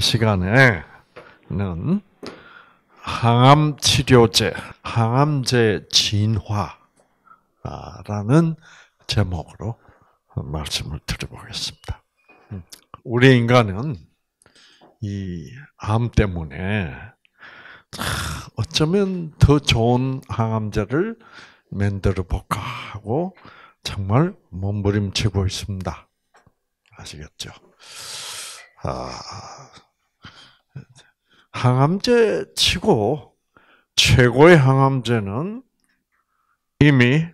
이 시간에는 항암 치료제, 항암제 진화라는 제목으로 말씀을 드려보겠습니다. 음, 우리 인간은 이 암 때문에 아, 어쩌면 더 좋은 항암제를 만들어 볼까 하고 정말 몸부림치고 있습니다. 아시겠죠? 아, 항암제 치고 최고의 항암제는 이미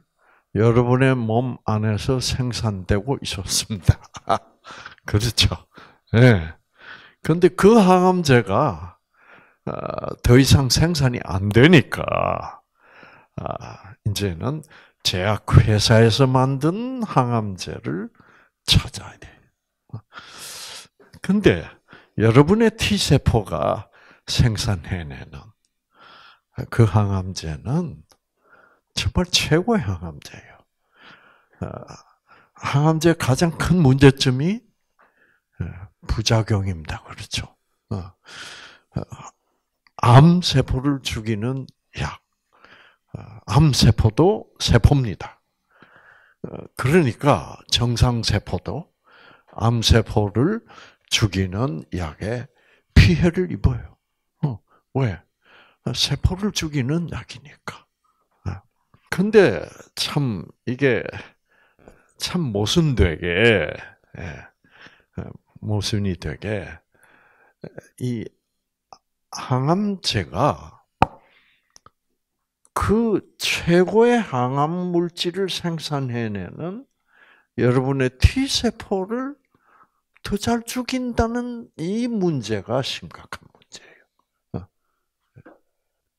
여러분의 몸 안에서 생산되고 있었습니다. 그렇죠. 예. 네. 근데 그 항암제가 어, 더 이상 생산이 안 되니까 아, 이제는 제약회사에서 만든 항암제를 찾아야 돼. 어? 근데 여러분의 T 세포가 생산해내는 그 항암제는 정말 최고의 항암제예요. 어, 항암제 가장 큰 문제점이 어, 부작용입니다. 그렇죠. 어, 암 세포를 죽이는 약. 암 세포도 세포입니다. 그러니까 정상 세포도 암 세포를 죽이는 약에 피해를 입어요. 왜? 세포를 죽이는 약이니까. 아, 근데 참 이게 참 모순되게 예, 어, 모순이 되게 이 항암제가 그 최고의 항암 물질을 생산해내는 여러분의 T 세포를 더 잘 죽인다는 이 문제가 심각합니다.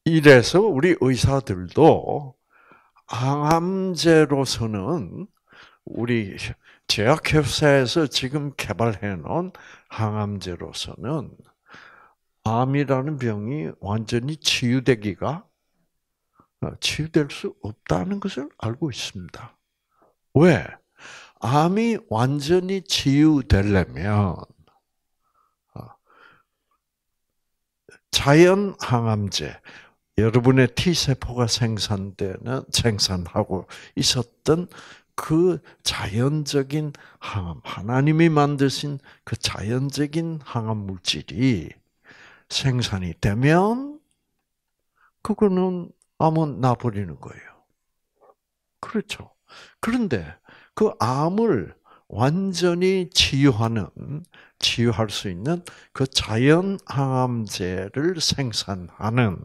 이래서 우리 의사들도 항암제로서는 우리 제약회사에서 지금 개발해 놓은 항암제로서는 암이라는 병이 완전히 치유되기가 어, 치유될 수 없다는 것을 알고 있습니다. 왜? 암이 완전히 치유되려면 어, 자연 항암제, 여러분의 T세포가 생산되는, 생산하고 있었던 그 자연적인 항암, 하나님이 만드신 그 자연적인 항암 물질이 생산이 되면, 그거는 암은 나버리는 거예요. 그렇죠. 그런데 그 암을 완전히 치유하는, 치유할 수 있는 그 자연 항암제를 생산하는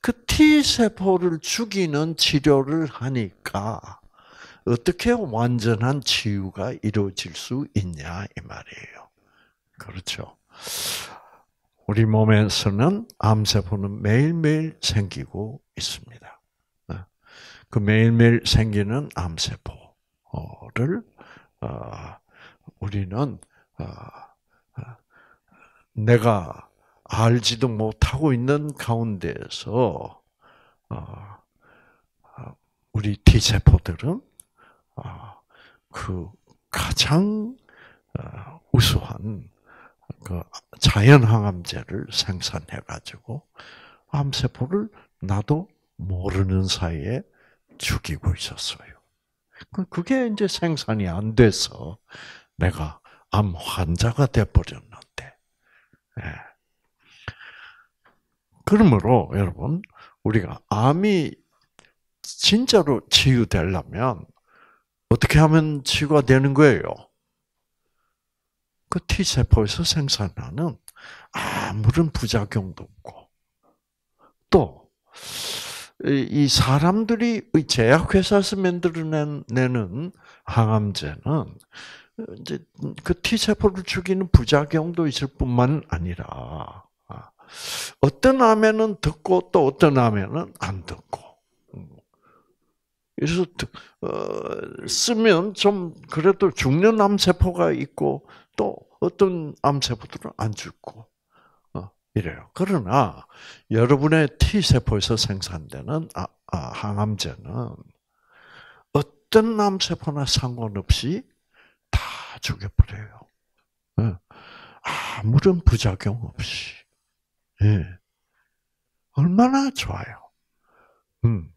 그 T세포를 죽이는 치료를 하니까 어떻게 완전한 치유가 이루어질 수 있냐 이 말이에요. 그렇죠. 우리 몸에서는 암세포는 매일매일 생기고 있습니다. 네. 그 매일매일 생기는 암세포를 어, 우리는 어, 어, 내가 알지도 못하고 있는 가운데에서 어, 어, 우리 T 세포들은 어, 그 가장 우수한 그 자연 항암제를 생산해 가지고 암세포를 나도 모르는 사이에 죽이고 있었어요. 그, 그게 이제 생산이 안 돼서 내가 암 환자가 돼 버렸는데. 예. 그러므로 여러분 우리가 암이 진짜로 치유되려면 어떻게 하면 치유가 되는 거예요? 그 T 세포에서 생산하는 아무런 부작용도 없고 또 이 사람들이 제약회사에서 만들어내는 항암제는 이제 그 T 세포를 죽이는 부작용도 있을 뿐만 아니라 어떤 암에는 듣고 또 어떤 암에는 안 듣고. 음. 그래서 어, 쓰면 좀 그래도 중년 암세포가 있고 또 어떤 암세포들은 안 죽고 어, 이래요. 그러나 여러분의 T 세포에서 생산되는 아, 아, 항암제는 어떤 암세포나 상관없이 다 죽여버려요. 예. 아무런 부작용 없이. 예. 얼마나 좋아요. 음.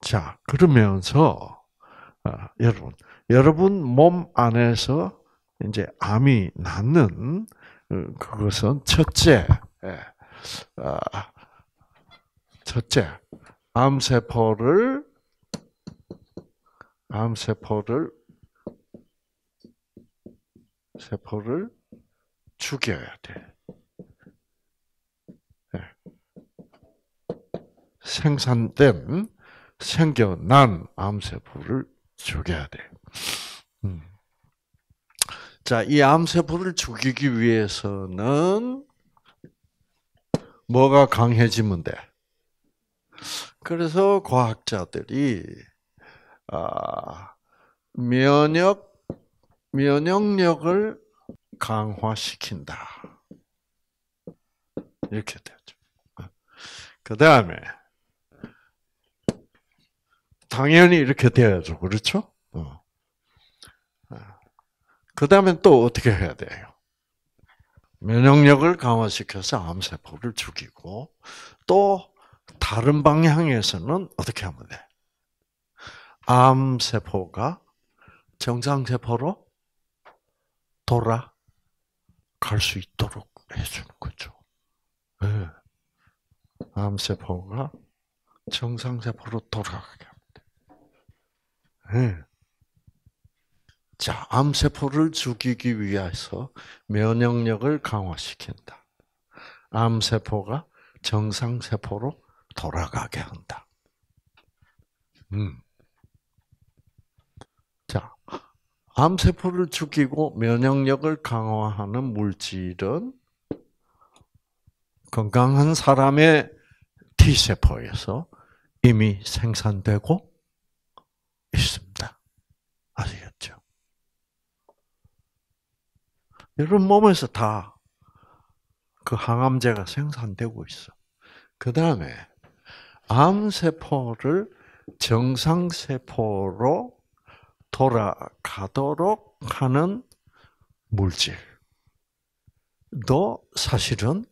자, 그러면서, 아, 여러분, 여러분 몸 안에서 이제 암이 낫는 어, 그것은 첫째, 예, 아, 첫째, 암세포를, 암세포를, 세포를 죽여야 돼. 네. 생산된 생겨난 암세포를 죽여야 돼. 음. 자, 이 암세포를 죽이기 위해서는 뭐가 강해지면 돼. 그래서 과학자들이 아, 면역 면역력을 강화시킨다. 이렇게 되죠. 그 다음에 당연히 이렇게 되야죠 그렇죠? 어. 아. 그 다음엔 또 어떻게 해야 돼요? 면역력을 강화시켜서 암세포를 죽이고 또 다른 방향에서는 어떻게 하면 돼? 암세포가 정상세포로 돌아 갈수 있도록 해주는 거죠. 네. 예. 암세포가 정상세포로 돌아가게 합니다. 네. 자, 암세포를 죽이기 위해서 면역력을 강화시킨다. 암세포가 정상세포로 돌아가게 한다. 음. 암세포를 죽이고 면역력을 강화하는 물질은 건강한 사람의 T세포에서 이미 생산되고 있습니다. 아시겠죠? 여러분 몸에서 다 그 항암제가 생산되고 있어. 그 다음에 암세포를 정상세포로 돌아가도록 하는 물질도 사실은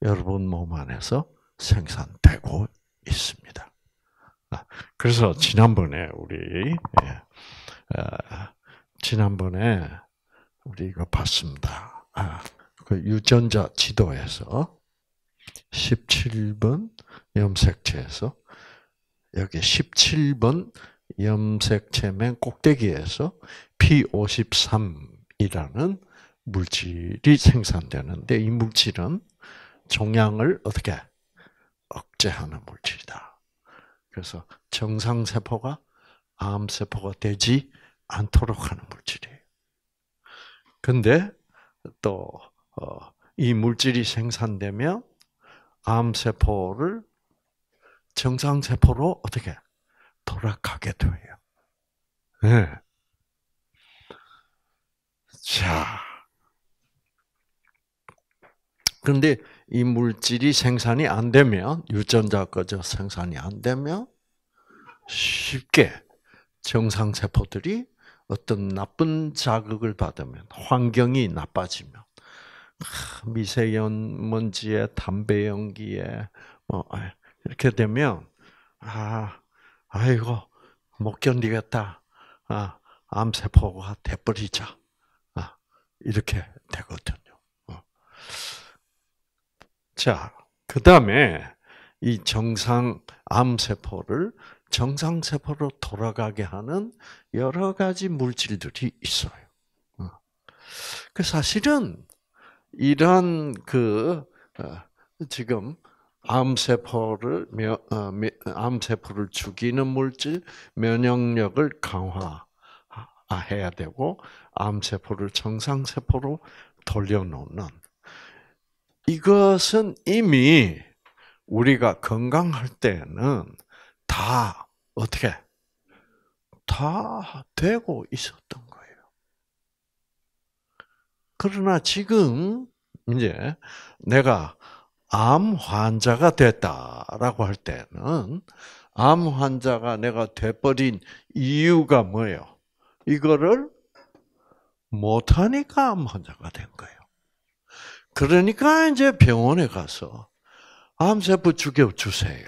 여러분 몸 안에서 생산되고 있습니다. 아, 그래서 지난번에 우리 예, 아, 지난번에 우리 이거 봤습니다. 아, 그 유전자 지도에서 17번 염색체에서 여기 17번 염색체면 꼭대기에서 P53이라는 물질이 생산되는데 이 물질은 종양을 어떻게 억제하는 물질이다. 그래서 정상 세포가 암 세포가 되지 않도록 하는 물질이에요. 근데 또이 어, 물질이 생산되면 암 세포를 정상 세포로 어떻게 돌아가게 돼요. 네. 자. 그런데 이 물질이 생산이 안 되면, 유전자 거저 생산이 안 되면, 쉽게 정상세포들이 어떤 나쁜 자극을 받으면, 환경이 나빠지면, 미세먼지에 담배 연기에 뭐 아, 이렇게 되면 아 아이고 못 견디겠다. 아, 암세포가 돼버리자. 아, 이렇게 되거든요. 어. 자, 그 다음에 이 정상 암세포를 정상세포로 돌아가게 하는 여러 가지 물질들이 있어요. 어. 그 사실은 이러그 어, 지금 암세포를 어, 암세포를 죽이는 물질, 면역력을 강화해야 되고 암세포를 정상세포로 돌려놓는 이것은 이미 우리가 건강할 때는 다 어떻게 다 되고 있었던 거예요. 그러나 지금 이제 내가 암 환자가 됐다라고 할 때는 암 환자가 내가 돼버린 이유가 뭐예요? 이거를 못하니까 암 환자가 된 거예요. 그러니까 이제 병원에 가서 암세포 죽여주세요.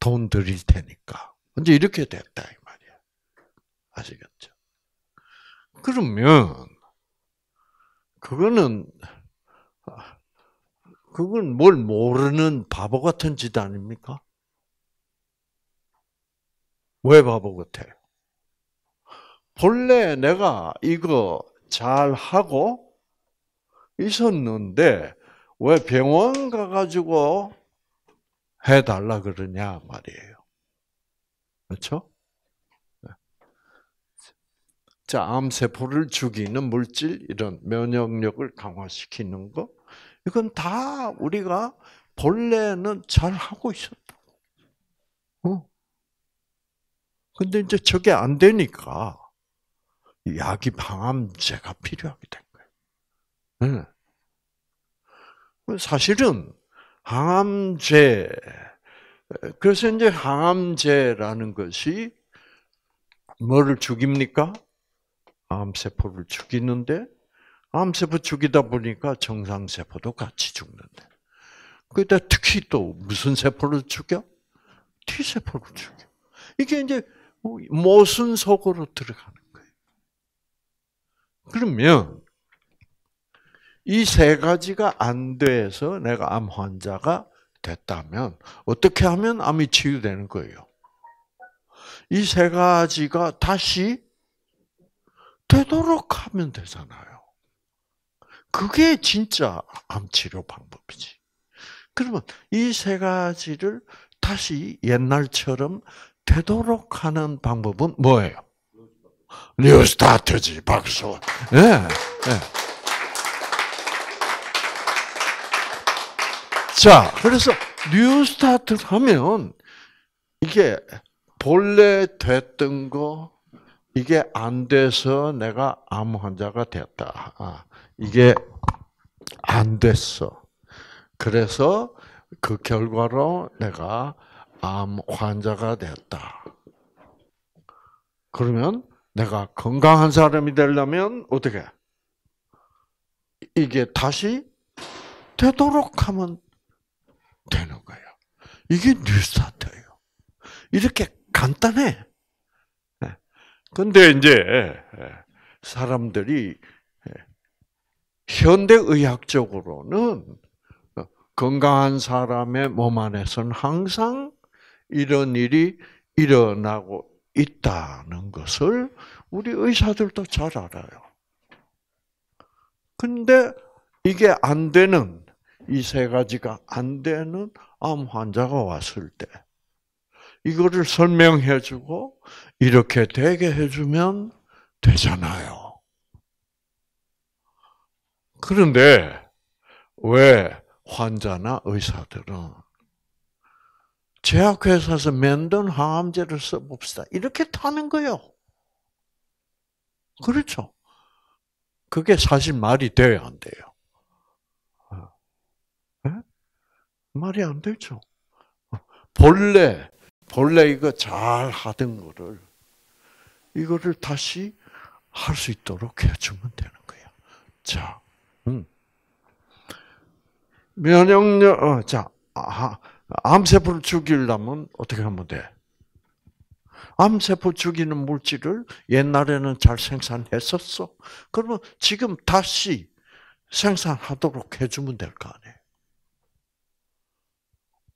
돈 드릴 테니까. 이제 이렇게 됐다, 이 말이야. 아시겠죠? 그러면, 그거는 그건 뭘 모르는 바보 같은 짓 아닙니까? 왜 바보 같아요? 본래 내가 이거 잘 하고 있었는데 왜 병원 가가지고 해달라 그러냐 말이에요. 그렇죠? 자, 암세포를 죽이는 물질, 이런 면역력을 강화시키는 것, 이건 다 우리가 본래는 잘 하고 있었다. 어? 근데 이제 저게 안 되니까 야기 방암제가 필요하게 된 거예요. 네. 사실은 항암제 그래서 이제 항암제라는 것이 뭐를 죽입니까? 암세포를 죽이는데 암세포 죽이다 보니까 정상세포도 같이 죽는데. 그때 특히 또 무슨 세포를 죽여? T세포를 죽여. 이게 이제 모순 속으로 들어가는 거예요. 그러면 이 세 가지가 안 돼서 내가 암 환자가 됐다면 어떻게 하면 암이 치유되는 거예요? 이 세 가지가 다시 되도록 하면 되잖아요. 그게 진짜 암 치료 방법이지. 그러면 이 세 가지를 다시 옛날처럼 되도록 하는 방법은 뭐예요? 뉴 스타트지, 박수. 예. 예. 자, 그래서 뉴 스타트 하면 이게 본래 됐던 거 이게 안 돼서 내가 암 환자가 됐다. 아, 이게 안 됐어. 그래서 그 결과로 내가 암 환자가 됐다. 그러면 내가 건강한 사람이 되려면 어떻게? 이게 다시 되도록 하면 되는 거예요. 이게 뉴스타트예요. 이렇게 간단해. 예. 근데 이제 예, 사람들이 현대의학적으로는 건강한 사람의 몸 안에서는 항상 이런 일이 일어나고 있다는 것을 우리 의사들도 잘 알아요. 근데 이게 안 되는, 이 세 가지가 안 되는 암 환자가 왔을 때, 이거를 설명해주고, 이렇게 되게 해주면 되잖아요. 그런데 왜 환자나 의사들은 제약회사에서 맨든 항암제를 써봅시다. 이렇게 타는 거요. 그렇죠. 그게 사실 말이 돼야 안 돼요. 네? 말이 안 되죠. 본래, 본래 이거 잘 하던 거를, 이거를 다시 할 수 있도록 해주면 되는 거예요. 자, 면역력, 어, 자, 아, 암세포를 죽이려면 어떻게 하면 돼? 암세포 죽이는 물질을 옛날에는 잘 생산했었어. 그러면 지금 다시 생산하도록 해주면 될 거 아니에요.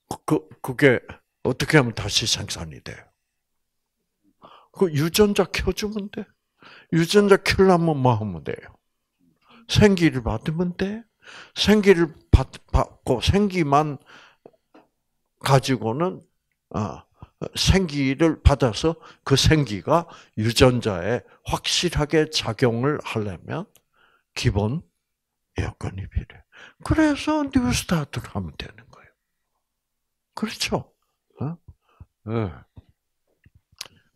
그, 그, 그게 어떻게 하면 다시 생산이 돼요? 그 유전자 켜주면 돼. 유전자 켜려면 뭐 하면 돼요? 생기를 받으면 돼. 생기를 받고 생기만 가지고는 아, 생기를 받아서 그 생기가 유전자에 확실하게 작용을 하려면 기본 여건이 필요해. 그래서 뉴스타트를 하면 되는 거예요. 그렇죠? 어? 네.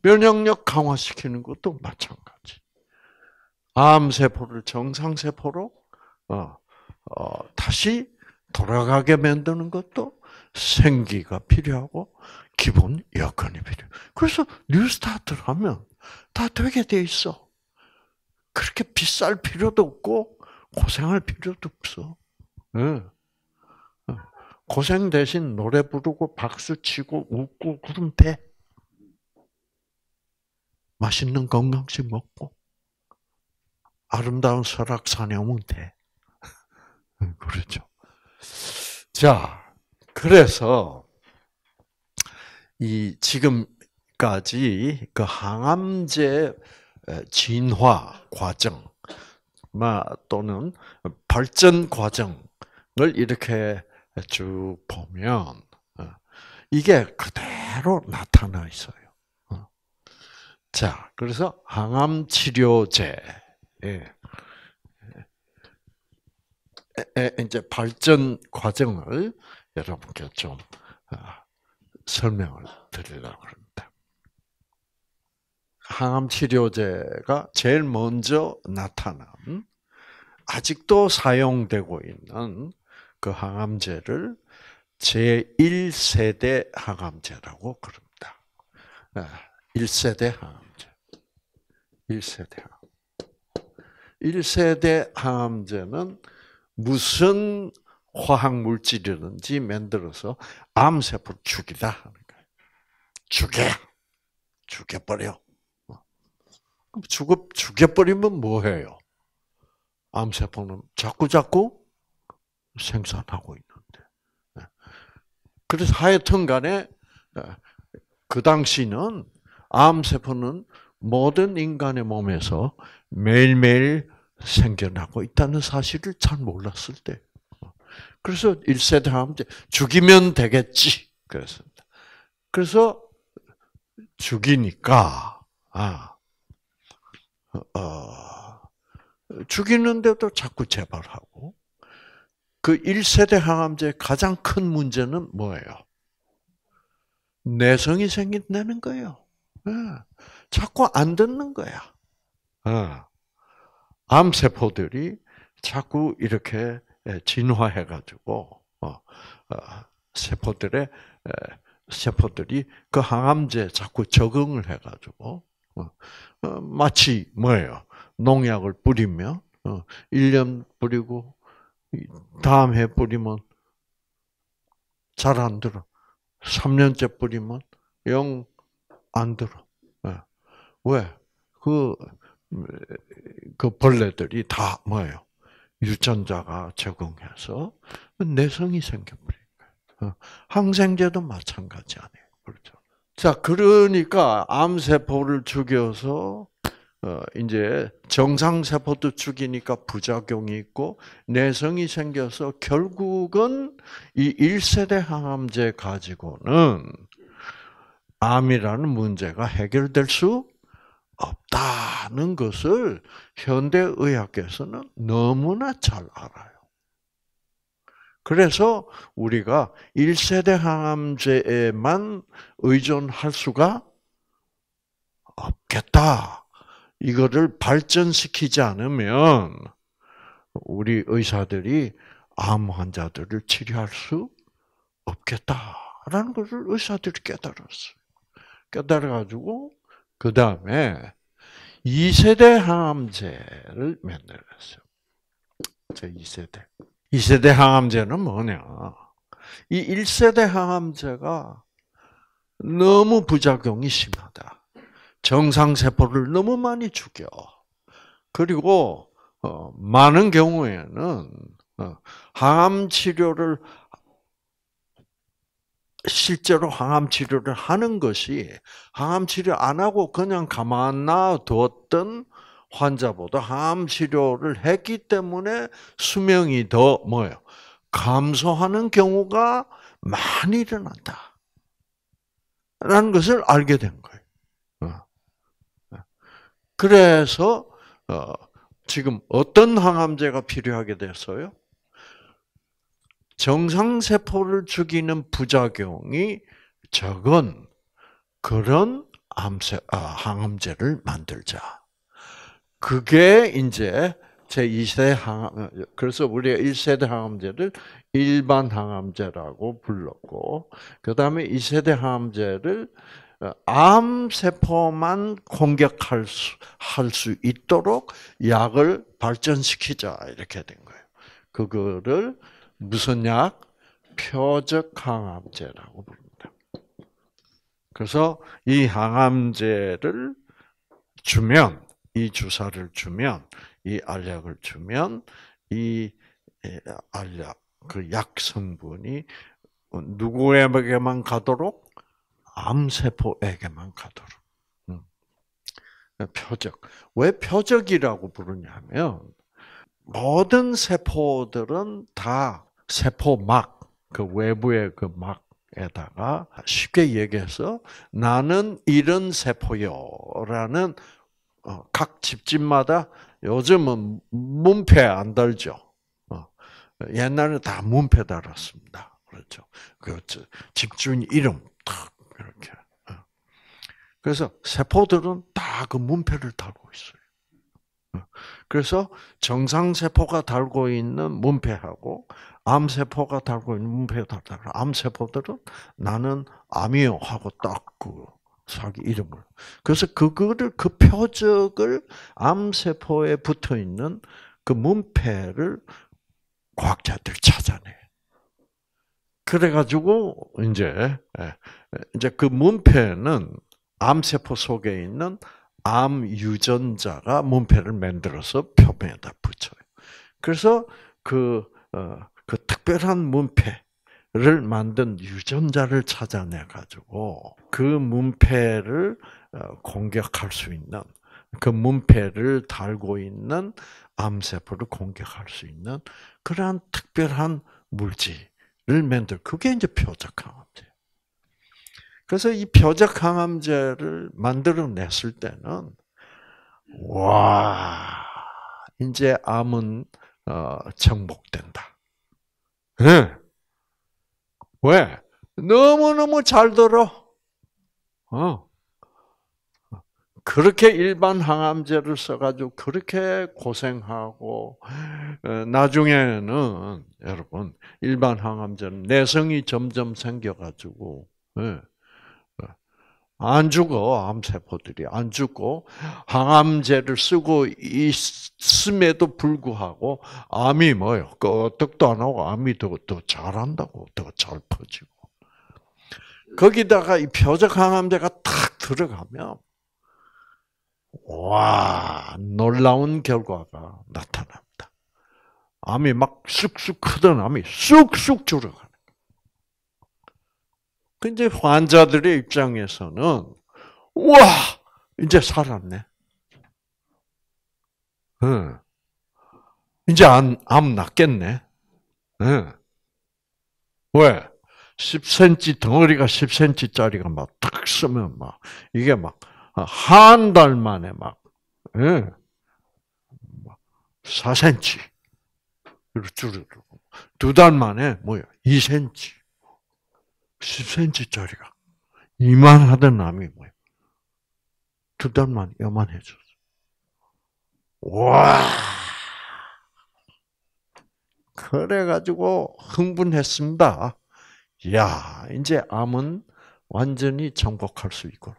면역력 강화시키는 것도 마찬가지. 암세포를 정상세포로 어, 어, 다시 돌아가게 만드는 것도 생기가 필요하고 기본 여건이 필요. 그래서 뉴스타트를 하면 다 되게 돼 있어. 그렇게 비쌀 필요도 없고 고생할 필요도 없어. 예. 예. 고생 대신 노래 부르고 박수 치고 웃고 그럼 돼. 맛있는 건강식 먹고 아름다운 설악 산에오면 돼. 음, 그렇죠. 자, 그래서 이 지금까지 그 항암제 진화 과정, 또는 발전 과정을 이렇게 쭉 보면 어, 이게 그대로 나타나 있어요. 어. 자, 그래서 항암 치료제. 예. 이제 발전 과정을 여러분께 좀 아, 설명을 드리려고 합니다. 항암 치료제가 제일 먼저 나타난 아직도 사용되고 있는 그 항암제를 제1세대 항암제라고 그럽니다. 1세대 아, 항암제. 1세대 항암제. 1세대 항암제는 무슨 화학 물질이든지 만들어서 암세포를 죽이다 하는 거예요. 죽여, 죽여버려. 죽어 죽여버리면 뭐해요? 암세포는 자꾸 자꾸 생산하고 있는데. 예. 그래서 하여튼간에 예, 그 당시는 암세포는 모든 인간의 몸에서 매일매일 생겨나고 있다는 사실을 잘 몰랐을 때. 그래서 1세대 함께 죽이면 되겠지. 그랬습니다. 그래서 죽이니까, 아, 어, 죽이는데도 자꾸 재발하고, 그 1세대 항암제의 가장 큰 문제는 뭐예요? 내성이 생긴다는 거예요. 네. 자꾸 안 듣는 거야. 네. 암세포들이 자꾸 이렇게 진화해가지고, 어, 어, 세포들의, 세포들이 그 항암제에 자꾸 적응을 해가지고, 어, 마치 뭐예요? 농약을 뿌리면, 1년 뿌리고, 다음 해 뿌리면 잘 안 들어. 3년째 뿌리면 영 안 들어. 왜? 그 음, 그 벌레들이 다 뭐예요? 유전자가 적응해서 내성이 생겨버리니까. 어, 항생제도 마찬가지 아니에요. 그렇죠. 자, 그러니까 암세포를 죽여서 어, 이제 정상세포도 죽이니까 부작용이 있고 내성이 생겨서 결국은 이 1세대 항암제 가지고는 암이라는 문제가 해결될 수 없다는 것을 현대의학에서는 너무나 잘 알아요. 그래서 우리가 1세대 항암제에만 의존할 수가 없겠다. 이거를 발전시키지 않으면 우리 의사들이 암 환자들을 치료할 수 없겠다라는 것을 의사들이 깨달았어요. 깨달아가지고 그 다음에 2세대 항암제를 만들었어요. 2세대. 2세대 항암제는 뭐냐? 이 1세대 항암제가 너무 부작용이 심하다. 정상세포를 너무 많이 죽여. 그리고 어, 많은 경우에는 어, 항암 치료를 실제로 항암 치료를 하는 것이 항암 치료 안 하고 그냥 가만 놔었던 환자보다 항암 치료를 했기 때문에 수명이 더 뭐예요? 감소하는 경우가 많이 일어난다. 라는 것을 알게 된 거예요. 어. 어. 그래서 어, 지금 어떤 항암제가 필요하게 됐어요? 정상세포를 죽이는 부작용이 적은 그런 암세, 아, 항암제를 만들자. 그게 이제 제2세 항암, 그래서 우리가 1세대 항암제를 일반 항암제라고 불렀고, 그 다음에 2세대 항암제를 어, 암세포만 공격할 수, 할 수 있도록 약을 발전시키자, 이렇게 된 거예요. 그거를 무슨 약? 표적 항암제라고 부릅니다. 그래서 이 항암제를 주면 이 주사를 주면 이 알약을 주면 이 알약 그 약 성분이 누구에게만 가도록 암세포에게만 가도록 음. 표적 왜 표적이라고 부르냐면 모든 세포들은 다 세포막 그 외부의 그 막에다가 쉽게 얘기해서 나는 이런 세포요라는 어, 각 집집마다 요즘은 문패 안 달죠. 어, 옛날에 다 문패 달았습니다. 그렇죠. 그 집주인 이름 탁 이렇게. 어. 그래서 세포들은 다 그 문패를 달고 있어요. 그래서 정상 세포가 달고 있는 문패하고 암세포가 달고 있는 문패가 달고 암세포들은 나는 암이요 하고 딱 그 자기 이름을. 그래서 그거를 그 표적을 암세포에 붙어 있는 그 문패를 과학자들 찾아내. 그래가지고 이제 예, 예, 이제 그 문패는 암세포 속에 있는 암 유전자가 문패를 만들어서 표면에다 붙여요. 그래서 그 어, 그 특별한 문패를 만든 유전자를 찾아내 가지고 그 문패를 어, 공격할 수 있는 그 문패를 달고 있는 암세포를 공격할 수 있는 그러한 특별한 물질을 만들 그게 이제 표적항암제. 그래서 이 표적항암제를 만들어냈을 때는 와 이제 암은 어, 정복된다. 네. 왜? 너무너무 잘 들어. 어. 그렇게 일반 항암제를 써가지고 그렇게 고생하고 어, 나중에는 여러분 일반 항암제는 내성이 점점 생겨가지고 네. 안 죽어 암세포들이 안 죽고 항암제를 쓰고 있음에도 불구하고 암이 뭐요? 끄떡도 안 하고 암이 더더 잘한다고 더 잘 퍼지고 거기다가 이 표적 항암제가 탁 들어가면 와 놀라운 결과가 나타납니다. 암이 막 쑥쑥 크던 암이 쑥쑥 줄어가. 근데 그 환자들의 입장에서는 와 이제 살았네. 응. 이제 안, 암 낫겠네. 응. 왜? 10cm 덩어리가 10cm짜리가 막탁 쓰면 막 이게 막한 달 만에 막 응. 4cm 줄어들고 두 달 만에 뭐야 2cm 10cm짜리가 이만하던 남이 뭐야? 두 달만 요만해졌어. 와! 그래가지고 흥분했습니다. 야, 이제 암은 완전히 정복할 수 있고.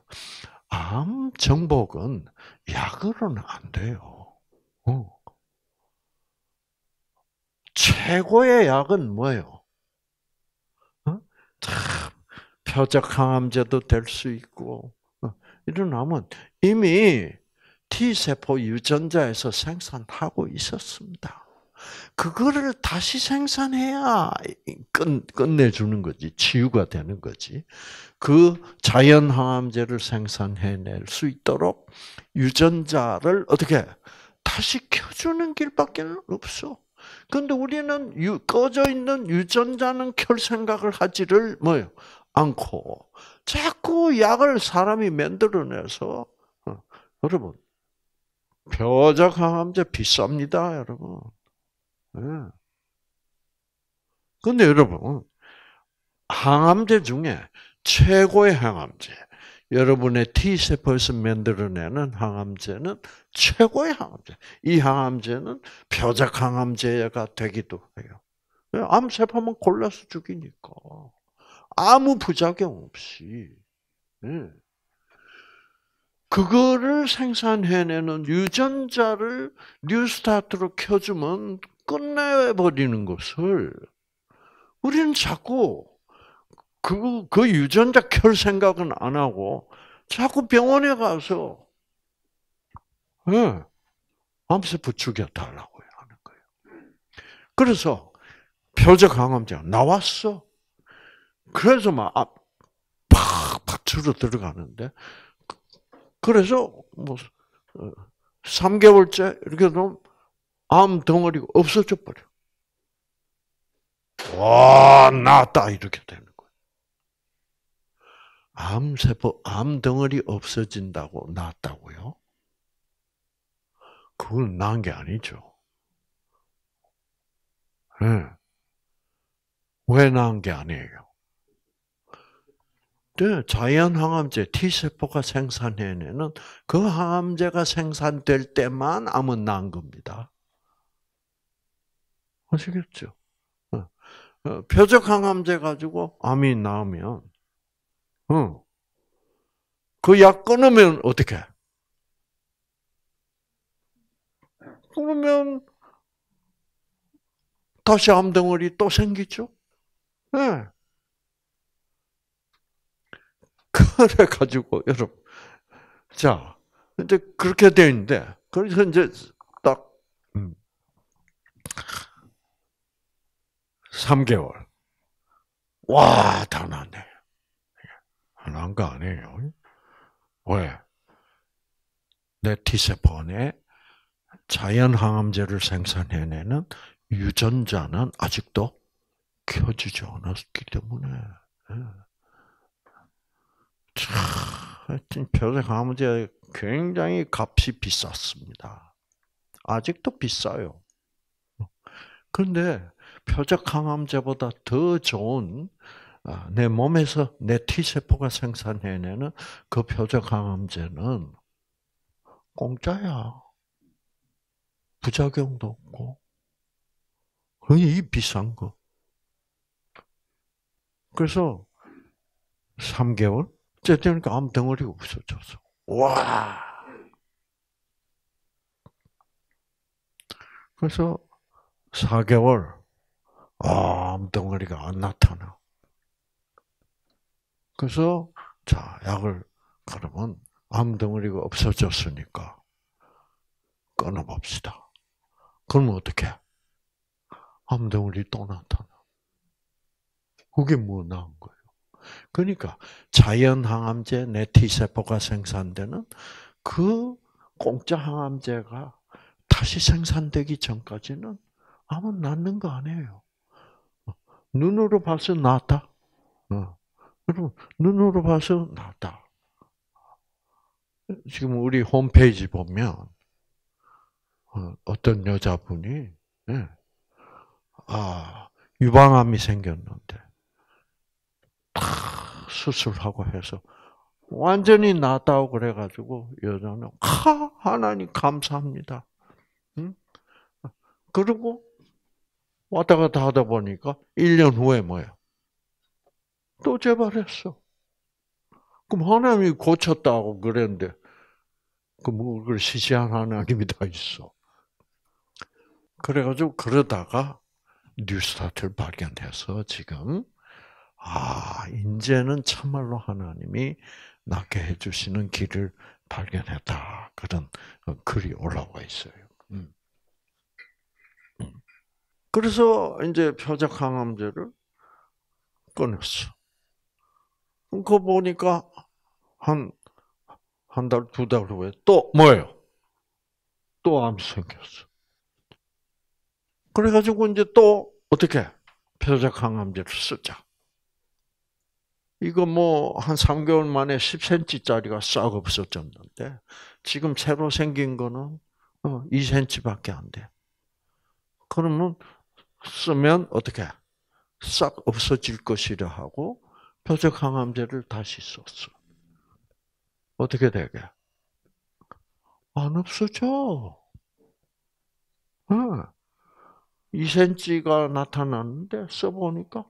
암 정복은 약으로는 안 돼요. 어. 최고의 약은 뭐예요? 표적 항암제도 될 수 있고 어, 일어나면 이미 T세포 유전자에서 생산하고 있었습니다. 그거를 다시 생산해야 끝, 끝내주는 거지. 치유가 되는 거지. 그 자연 항암제를 생산해낼 수 있도록 유전자를 어떻게 다시 켜주는 길밖에 없어. 근데 우리는 유, 꺼져 있는 유전자는 켤 생각을 하지를 뭐요 않고 자꾸 약을 사람이 만들어내서 어, 여러분 표적 항암제 비쌉니다, 여러분. 예. 근데 여러분 항암제 중에 최고의 항암제 여러분의 T세포에서 만들어내는 항암제는 최고의 항암제. 이 항암제는 표적 항암제가 되기도 해요. 암세포만 골라서 죽이니까. 아무 부작용 없이. 예. 그거를 생산해내는 유전자를 뉴스타트로 켜주면 끝내버리는 것을 우리는 자꾸 그, 그 유전자 켤 생각은 안 하고 자꾸 병원에 가서 네. 예, 암세포 죽여달라고 하는 거예요. 그래서 표적 항암제가 나왔어. 그래서 막 팍팍 아, 줄어 들어가는데 그래서 뭐 3개월째 어, 이렇게 놓면암 덩어리가 없어져 버려. 와, 낫다 이렇게 됩니 암세포, 암 덩어리 없어진다고 낳았다고요? 그걸 낳은 게 아니죠. 네. 왜 낳은 게 아니에요? 네, 자연 항암제 T세포가 생산해내는 그 항암제가 생산될 때만 암은 낳은 겁니다. 아시겠죠? 예. 어, 표적 항암제 가지고 암이 나오면 응. 어. 그약 끊으면 어떻게? 그러면 다시 암덩어리 또 생기죠. 네. 그래 가지고 여러분, 자 이제 그렇게 되어 있는데 그래서 이제 딱 3개월 음. 와다 나네. 안한거 아니에요. 왜? 내 T세포 안에 자연 항암제를 생산해내는 유전자는 아직도 켜지지 않았기 때문에. 참, 예. 표적 항암제 굉장히 값이 비쌌습니다. 아직도 비싸요. 그런데 표적 항암제보다 더 좋은 아, 내 몸에서 내 T세포가 생산해내는 그 표적 항암제는 공짜야. 부작용도 없고. 이 비싼 거. 그래서 3개월? 째되니까 암 덩어리가 없어졌어. 와! 그래서 4개월, 아, 암 덩어리가 안 나타나. 그래서 자 약을 그러면 암 덩어리가 없어졌으니까 끊어봅시다. 그러면 어떻게? 암 덩어리 또 나타나. 그게 뭐나은 거예요? 그러니까 자연 항암제 내 T 세포가 생산되는 그 공짜 항암제가 다시 생산되기 전까지는 암은 낫는 거 아니에요. 눈으로 봐서 낫다. 어. 여러 눈으로 봐서 낫다. 지금 우리 홈페이지 보면, 어, 어떤 여자분이, 예, 아, 유방암이 생겼는데, 수술하고 해서, 완전히 낫다고 그래가지고, 여자는, 하! 하나님 감사합니다. 응? 그리고, 왔다 갔다 하다 보니까, 1년 후에 뭐야? 또 재발했어. 그럼 하나님이 고쳤다고 그랬는데, 그뭐 그 시시한 하나님이 다 있어. 그래가지고 그러다가 뉴스타트를 발견해서 지금 아 이제는 참말로 하나님이 낫게 해주시는 길을 발견했다 그런 글이 올라와 있어요. 음. 그래서 이제 표적 항암제를 꺼냈어. 그거 보니까 한, 한 달, 두 달 후에 또 뭐예요? 또 암 생겼어. 그래가지고 이제 또 어떻게? 표적항암제를 쓰자. 이거 뭐 한 3개월 만에 10cm짜리가 싹 없어졌는데 지금 새로 생긴 거는 2cm밖에 어, 안 돼. 그러면 쓰면 어떻게 싹 없어질 것이라 하고 표적 항암제를 다시 썼어. 어떻게 되게? 안 없어져. 응. 2cm가 나타났는데 써보니까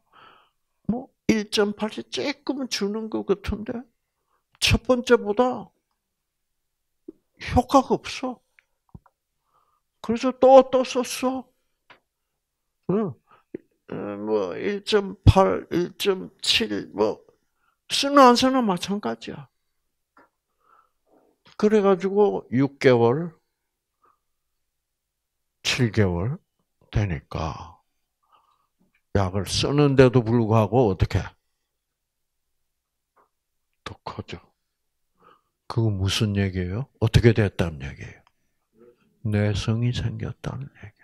뭐 1.8cm 조금 주는 것 같은데 첫 번째보다 효과가 없어. 그래서 또, 또 썼어. 응. 어, 뭐 1.8, 1.7, 뭐 순환세나 마찬가지야. 그래가지고 6개월, 7개월 되니까 약을 쓰는데도 불구하고 어떻게 더 커져. 그거 무슨 얘기예요? 어떻게 됐다는 얘기예요? 내성이 생겼다는 얘기.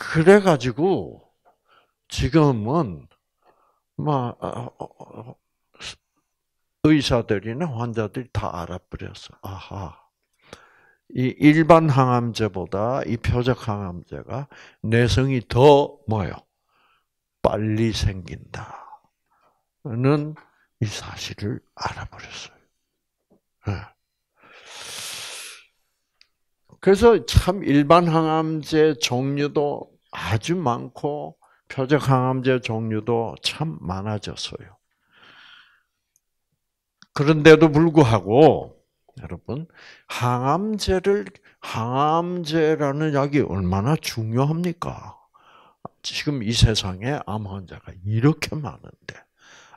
그래가지고 지금은 막 어, 어, 어, 의사들이나 환자들이 다 알아버렸어. 아하. 이 일반 항암제보다 이 표적 항암제가 내성이 더 뭐요? 빨리 생긴다. 는 이 사실을 알아버렸어요. 예. 그래서 참 일반 항암제 종류도 아주 많고 표적 항암제 종류도 참 많아졌어요. 그런데도 불구하고 여러분 항암제를 항암제라는 약이 얼마나 중요합니까? 지금 이 세상에 암 환자가 이렇게 많은데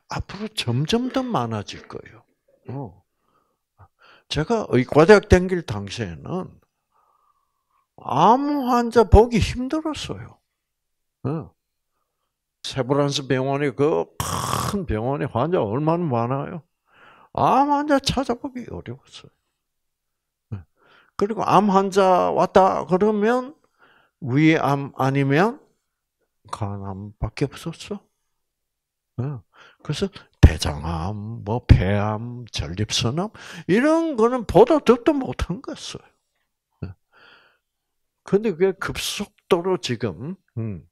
앞으로 점점 더 많아질 거예요. 어. 제가 의과대학 댕길 당시에는 암 환자 보기 힘들었어요. 어. 세브란스 병원에 그큰 병원에 환자 얼마나 많아요. 암 환자 찾아보기 어려웠어요. 어. 그리고 암 환자 왔다 그러면 위암 아니면 간암밖에 없었어. 어. 그래서 대장암, 뭐 폐암, 전립선암 이런 거는 보다 듣도 못한 거였어요. 근데 그게 급속도로 지금, 음,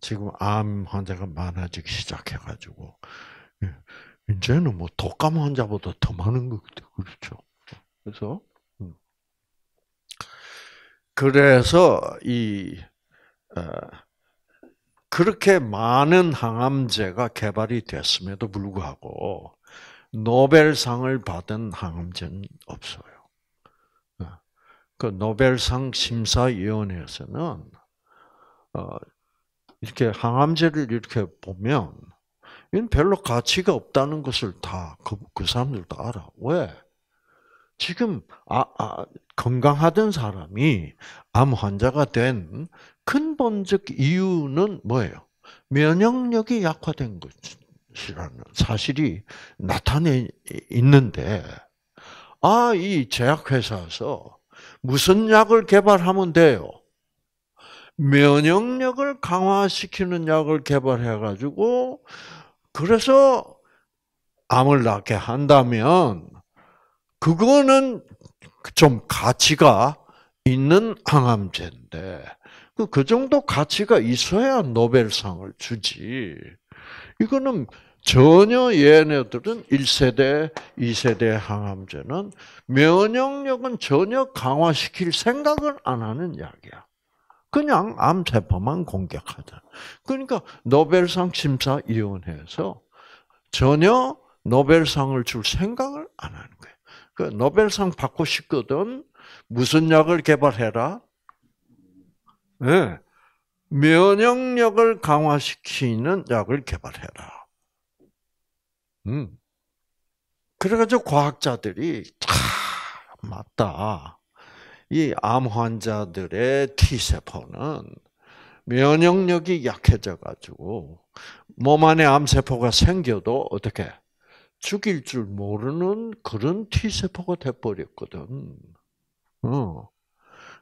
지금 암 환자가 많아지기 시작해가지고, 예, 이제는 뭐 독감 환자보다 더 많은 것 같아요. 그렇죠. 그래서, 음. 그래서, 이, 어, 그렇게 많은 항암제가 개발이 됐음에도 불구하고, 노벨상을 받은 항암제는 없어요. 그 노벨상 심사위원회에서는 어 이렇게 항암제를 이렇게 보면 이건 별로 가치가 없다는 것을 다그 그 사람들 도 알아. 왜? 지금 아, 아, 건강하던 사람이 암 환자가 된 근본적 이유는 뭐예요? 면역력이 약화된 것이라는 사실이 나타내 있는데 아 이 제약회사에서 무슨 약을 개발하면 돼요? 면역력을 강화시키는 약을 개발해가지고, 그래서 암을 낫게 한다면, 그거는 좀 가치가 있는 항암제인데, 그, 그 정도 가치가 있어야 노벨상을 주지. 이거는 전혀 얘네들은 1세대, 2세대 항암제는 면역력은 전혀 강화시킬 생각을 안 하는 약이야. 그냥 암세포만 공격하자. 그러니까 노벨상 심사위원회에서 전혀 노벨상을 줄 생각을 안 하는 거예요. 그러니까 노벨상 받고 싶거든 무슨 약을 개발해라? 네. 면역력을 강화시키는 약을 개발해라. 음. 그래가지고 과학자들이 참 맞다. 이 암 환자들의 T 세포는 면역력이 약해져 가지고 몸 안에 암 세포가 생겨도 어떻게 죽일 줄 모르는 그런 T 세포가 돼 버렸거든. 어.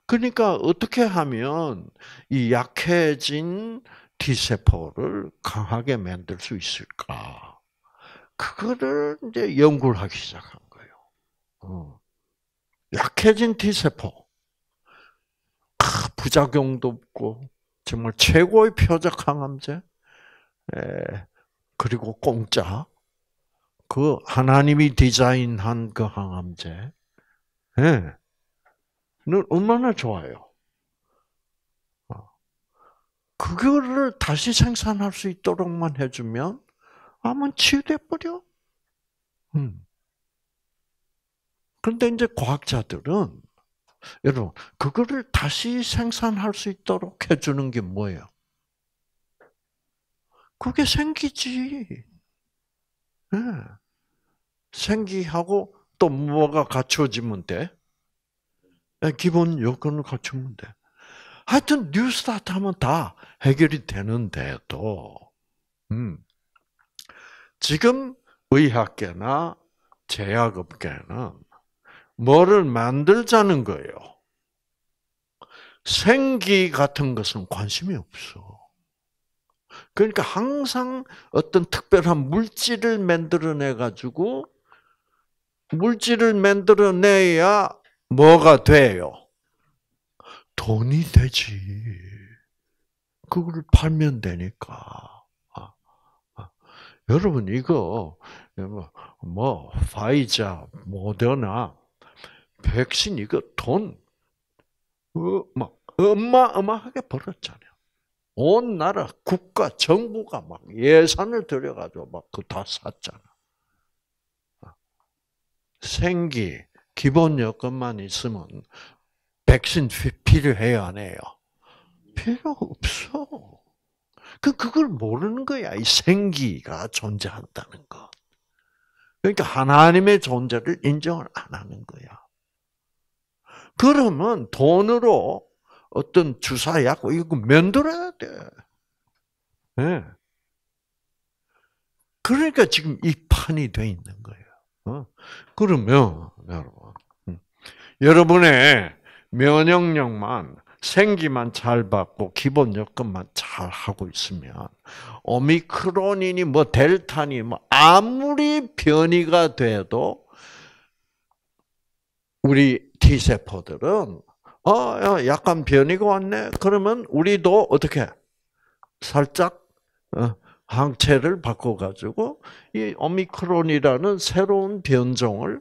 그러니까 어떻게 하면 이 약해진 T 세포를 강하게 만들 수 있을까? 그거를 이제 연구를 하기 시작한 거예요. 어. 약해진 T세포. 아, 부작용도 없고, 정말 최고의 표적 항암제. 예. 그리고 공짜. 그 하나님이 디자인한 그 항암제. 예. 얼마나 좋아요. 어. 그거를 다시 생산할 수 있도록만 해주면 암은 치유돼 버려. 음. 그런데 이제 과학자들은 여러분 그거를 다시 생산할 수 있도록 해주는 게 뭐예요? 그게 생기지. 네. 생기하고 또 뭐가 갖춰지면 돼? 예, 기본 요건을 갖추면 돼. 하여튼 뉴스타트 하면 다 해결이 되는데도, 음, 지금 의학계나 제약업계는 뭐를 만들자는 거예요. 생기 같은 것은 관심이 없어. 그러니까 항상 어떤 특별한 물질을 만들어내 가지고 물질을 만들어내야 뭐가 돼요? 돈이 되지. 그걸 팔면 되니까. 여러분 이거 뭐 화이자, 모더나, 백신 이거 돈막 어, 어마어마하게 벌었잖아요. 온 나라 국가 정부가 막 예산을 들여가지고 막그다 샀잖아. 아, 생기 기본 여건만 있으면 백신 필요해요 안 해요? 필요 없어. 그 그걸 모르는 거야. 이 생기가 존재한다는 거. 그러니까 하나님의 존재를 인정을 안 하는 거야. 그러면 돈으로 어떤 주사약 이거 면들어야 돼. 네. 그러니까 지금 이 판이 돼 있는 거예요. 어? 그러면 여러분, 음. 여러분의 면역력만 생기만 잘 받고 기본 여건만 잘 하고 있으면 오미크론이니 뭐 델타니 뭐 아무리 변이가 돼도 우리 T 세포들은 어 약간 변이가 왔네. 그러면 우리도 어떻게 살짝 어, 항체를 바꿔가지고 이 오미크론이라는 새로운 변종을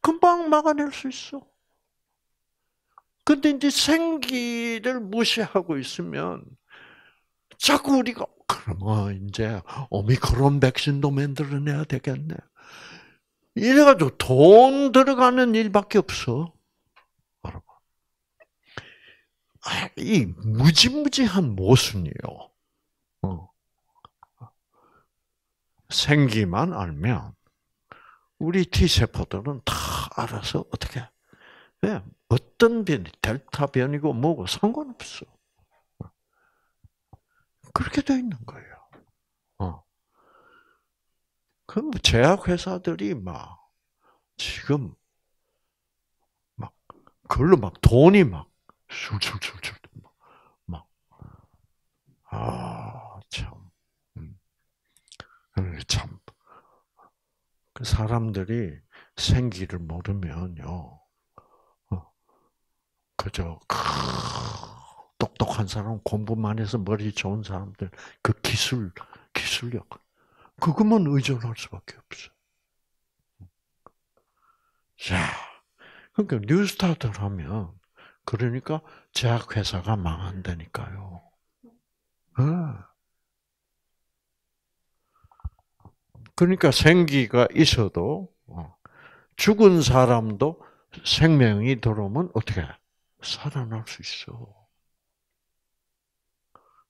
금방 막아낼 수 있어. 근데 이제 생기를 무시하고 있으면 자꾸 우리가 그럼 어, 이제 오미크론 백신도 만들어내야 되겠네. 이래가지고 돈 들어가는 일밖에 없어. 여러분. 아, 이 무지무지한 모순이에요. 어. 생기만 알면 우리 T세포들은 다 알아서 어떻게 어떤 변이, 델타 변이고 뭐고 상관없어. 그렇게 돼 있는 거예요. 어. 그럼 뭐 제약회사들이 막, 지금, 막, 그걸로 막 돈이 막, 술술술술, 막, 아, 참. 음. 참. 그 사람들이 생기를 모르면요. 그죠? 똑똑한 사람, 공부 만 해서 머리 좋은 사람들, 그 기술, 기술력. 그것만 의존할 수밖에 없어. 자, 그러니까 뉴스타트를 하면, 그러니까 제약회사가 망한다니까요. 어. 그러니까 생기가 있어도, 어, 죽은 사람도 생명이 들어오면 어떻게 해? 살아날 수 있어.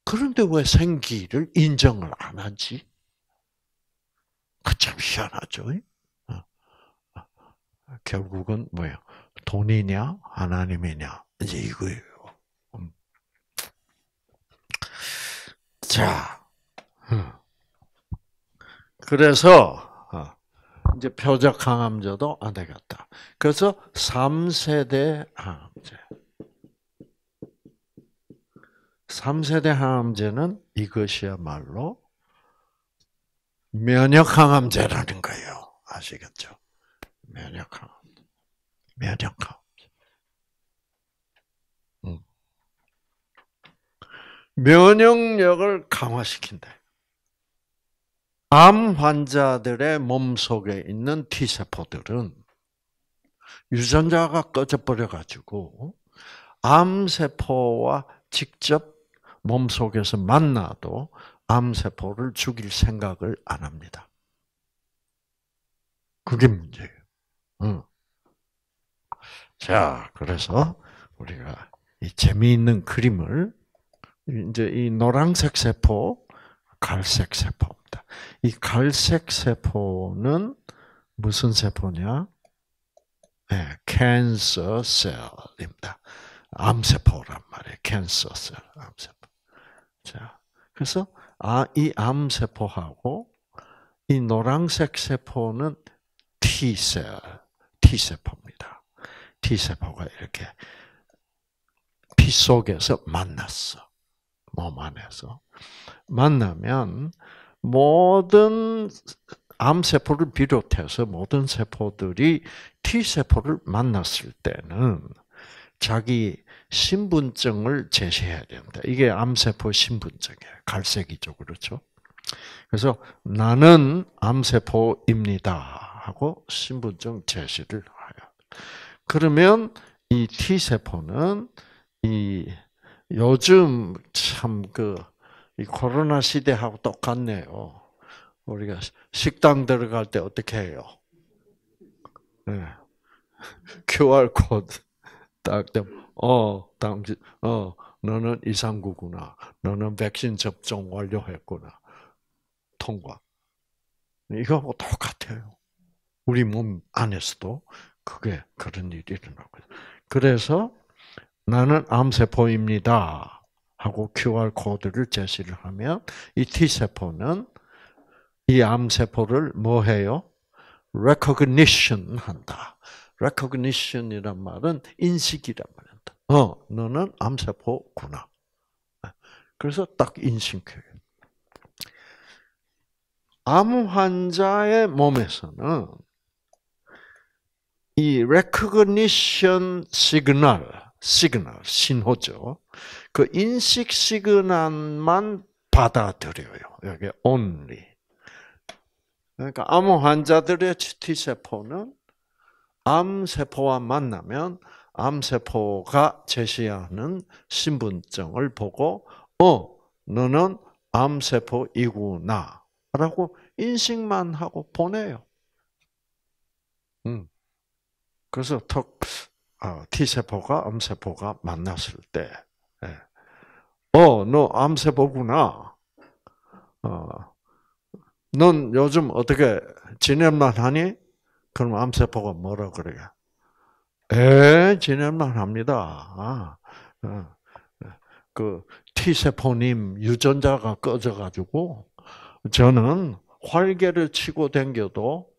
그런데 왜 생기를 인정을 안 하지? 그 참 희한하죠. 어. 어. 결국은 뭐예요? 돈이냐 하나님이냐 이제 이거예요. 음. 자, 어. 그래서 이제 표적 항암제도 안 되겠다. 그래서 3세대 항암제. 3세대 항암제는 이것이야말로 면역 항암제라는 거예요. 아시겠죠? 면역 항암제. 면역 항암제. 음. 면역력을 강화시킨다. 암 환자들의 몸 속에 있는 T 세포들은 유전자가 꺼져 버려 가지고 암 세포와 직접 몸속에서 만나도 암세포를 죽일 생각을 안 합니다. 그게 문제예요. 응. 어. 자, 그래서 우리가 이 재미있는 그림을 이제 이 노란색 세포, 갈색 세포입니다. 이 갈색 세포는 무슨 세포냐? 네, 캔서 셀입니다. 암세포란 말이에요. 캔서 셀, 암세포. 자, 그래서 아, 이 암세포하고 이 노란색 세포는 T세, T세포입니다. T세포가 이렇게 피 속에서 만났어. 몸 안에서. 만나면 모든 암세포를 비롯해서 모든 세포들이 T세포를 만났을 때는 자기 신분증을 제시해야 된다. 이게 암세포 신분증이에요. 갈색이죠. 그렇죠? 그래서 나는 암세포입니다. 하고 신분증 제시를 해요. 그러면 이 T세포는 이 요즘 참 그 이 코로나 시대하고 똑같네요. 우리가 식당 들어갈 때 어떻게 해요? 네. QR 코드 딱, 어, 당신, 어, 너는 이상구구나. 너는 백신 접종 완료했구나. 통과. 이거하고 똑같아요. 우리 몸 안에서도 그게 그런 일이 일어나고 그래서 나는 암세포입니다. 하고 QR코드를 제시를 하면 이 T세포는 이 암세포를 뭐 해요? recognition 한다. recognition이란 말은 인식이란 말이다. 어, 너는 암세포구나. 네. 그래서 딱 인식해요. 암 환자의 몸에서는 이 recognition signal, signal, 신호죠. 그 인식 시그널만 받아들여요. 여기 only. 그러니까 암 환자들의 T세포는 암세포와 만나면 암세포가 제시하는 신분증을 보고 어 너는 암세포이구나라고 인식만 하고 보내요. 음. 그래서 턱 아, T세포가 암세포가 만났을 때, 예. 어, 너 암세포구나. 어, 넌 요즘 어떻게 지내만 하니? 그럼 암세포가 뭐라 그래요? 에, 지낼만 합니다. 아, 어, 어. 그, T세포님 유전자가 꺼져가지고, 저는 활개를 치고 댕겨도,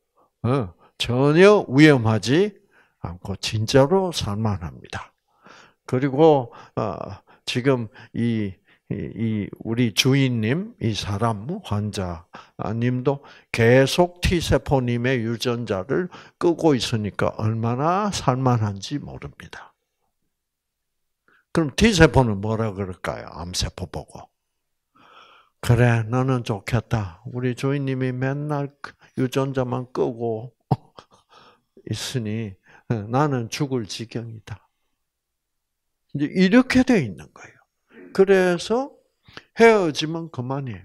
어, 전혀 위험하지 않고, 진짜로 살만합니다. 그리고, 지금 이이 우리 주인님, 이 사람, 환자님도 아, 계속 T세포님의 유전자를 끄고 있으니까 얼마나 살만한지 모릅니다. 그럼 T세포는 뭐라 그럴까요? 암세포 보고. 그래, 너는 좋겠다. 우리 주인님이 맨날 그 유전자만 끄고 있으니 어, 나는 죽을 지경이다. 이제 이렇게 돼 있는 거예요. 그래서 헤어지면 그만이에요.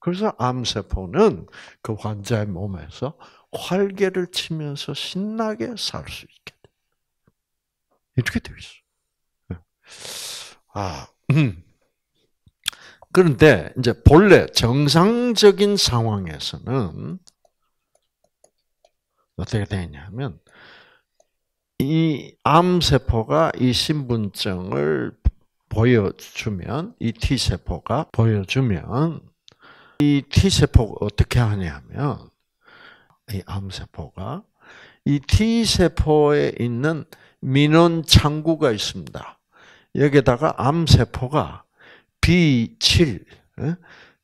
그래서 암세포는 그 환자의 몸에서 활개를 치면서 신나게 살 수 있게 돼. 이렇게 되어 있어. 네. 아, 음. 그런데 이제 본래 정상적인 상황에서는 어떻게 되냐면 이 암세포가 이 신분증을 보여주면 이 T 세포가 보여주면 이 T 세포가 어떻게 하냐면 이암 세포가 이 T 세포에 있는 민원 창구가 있습니다. 여기다가암 세포가 B7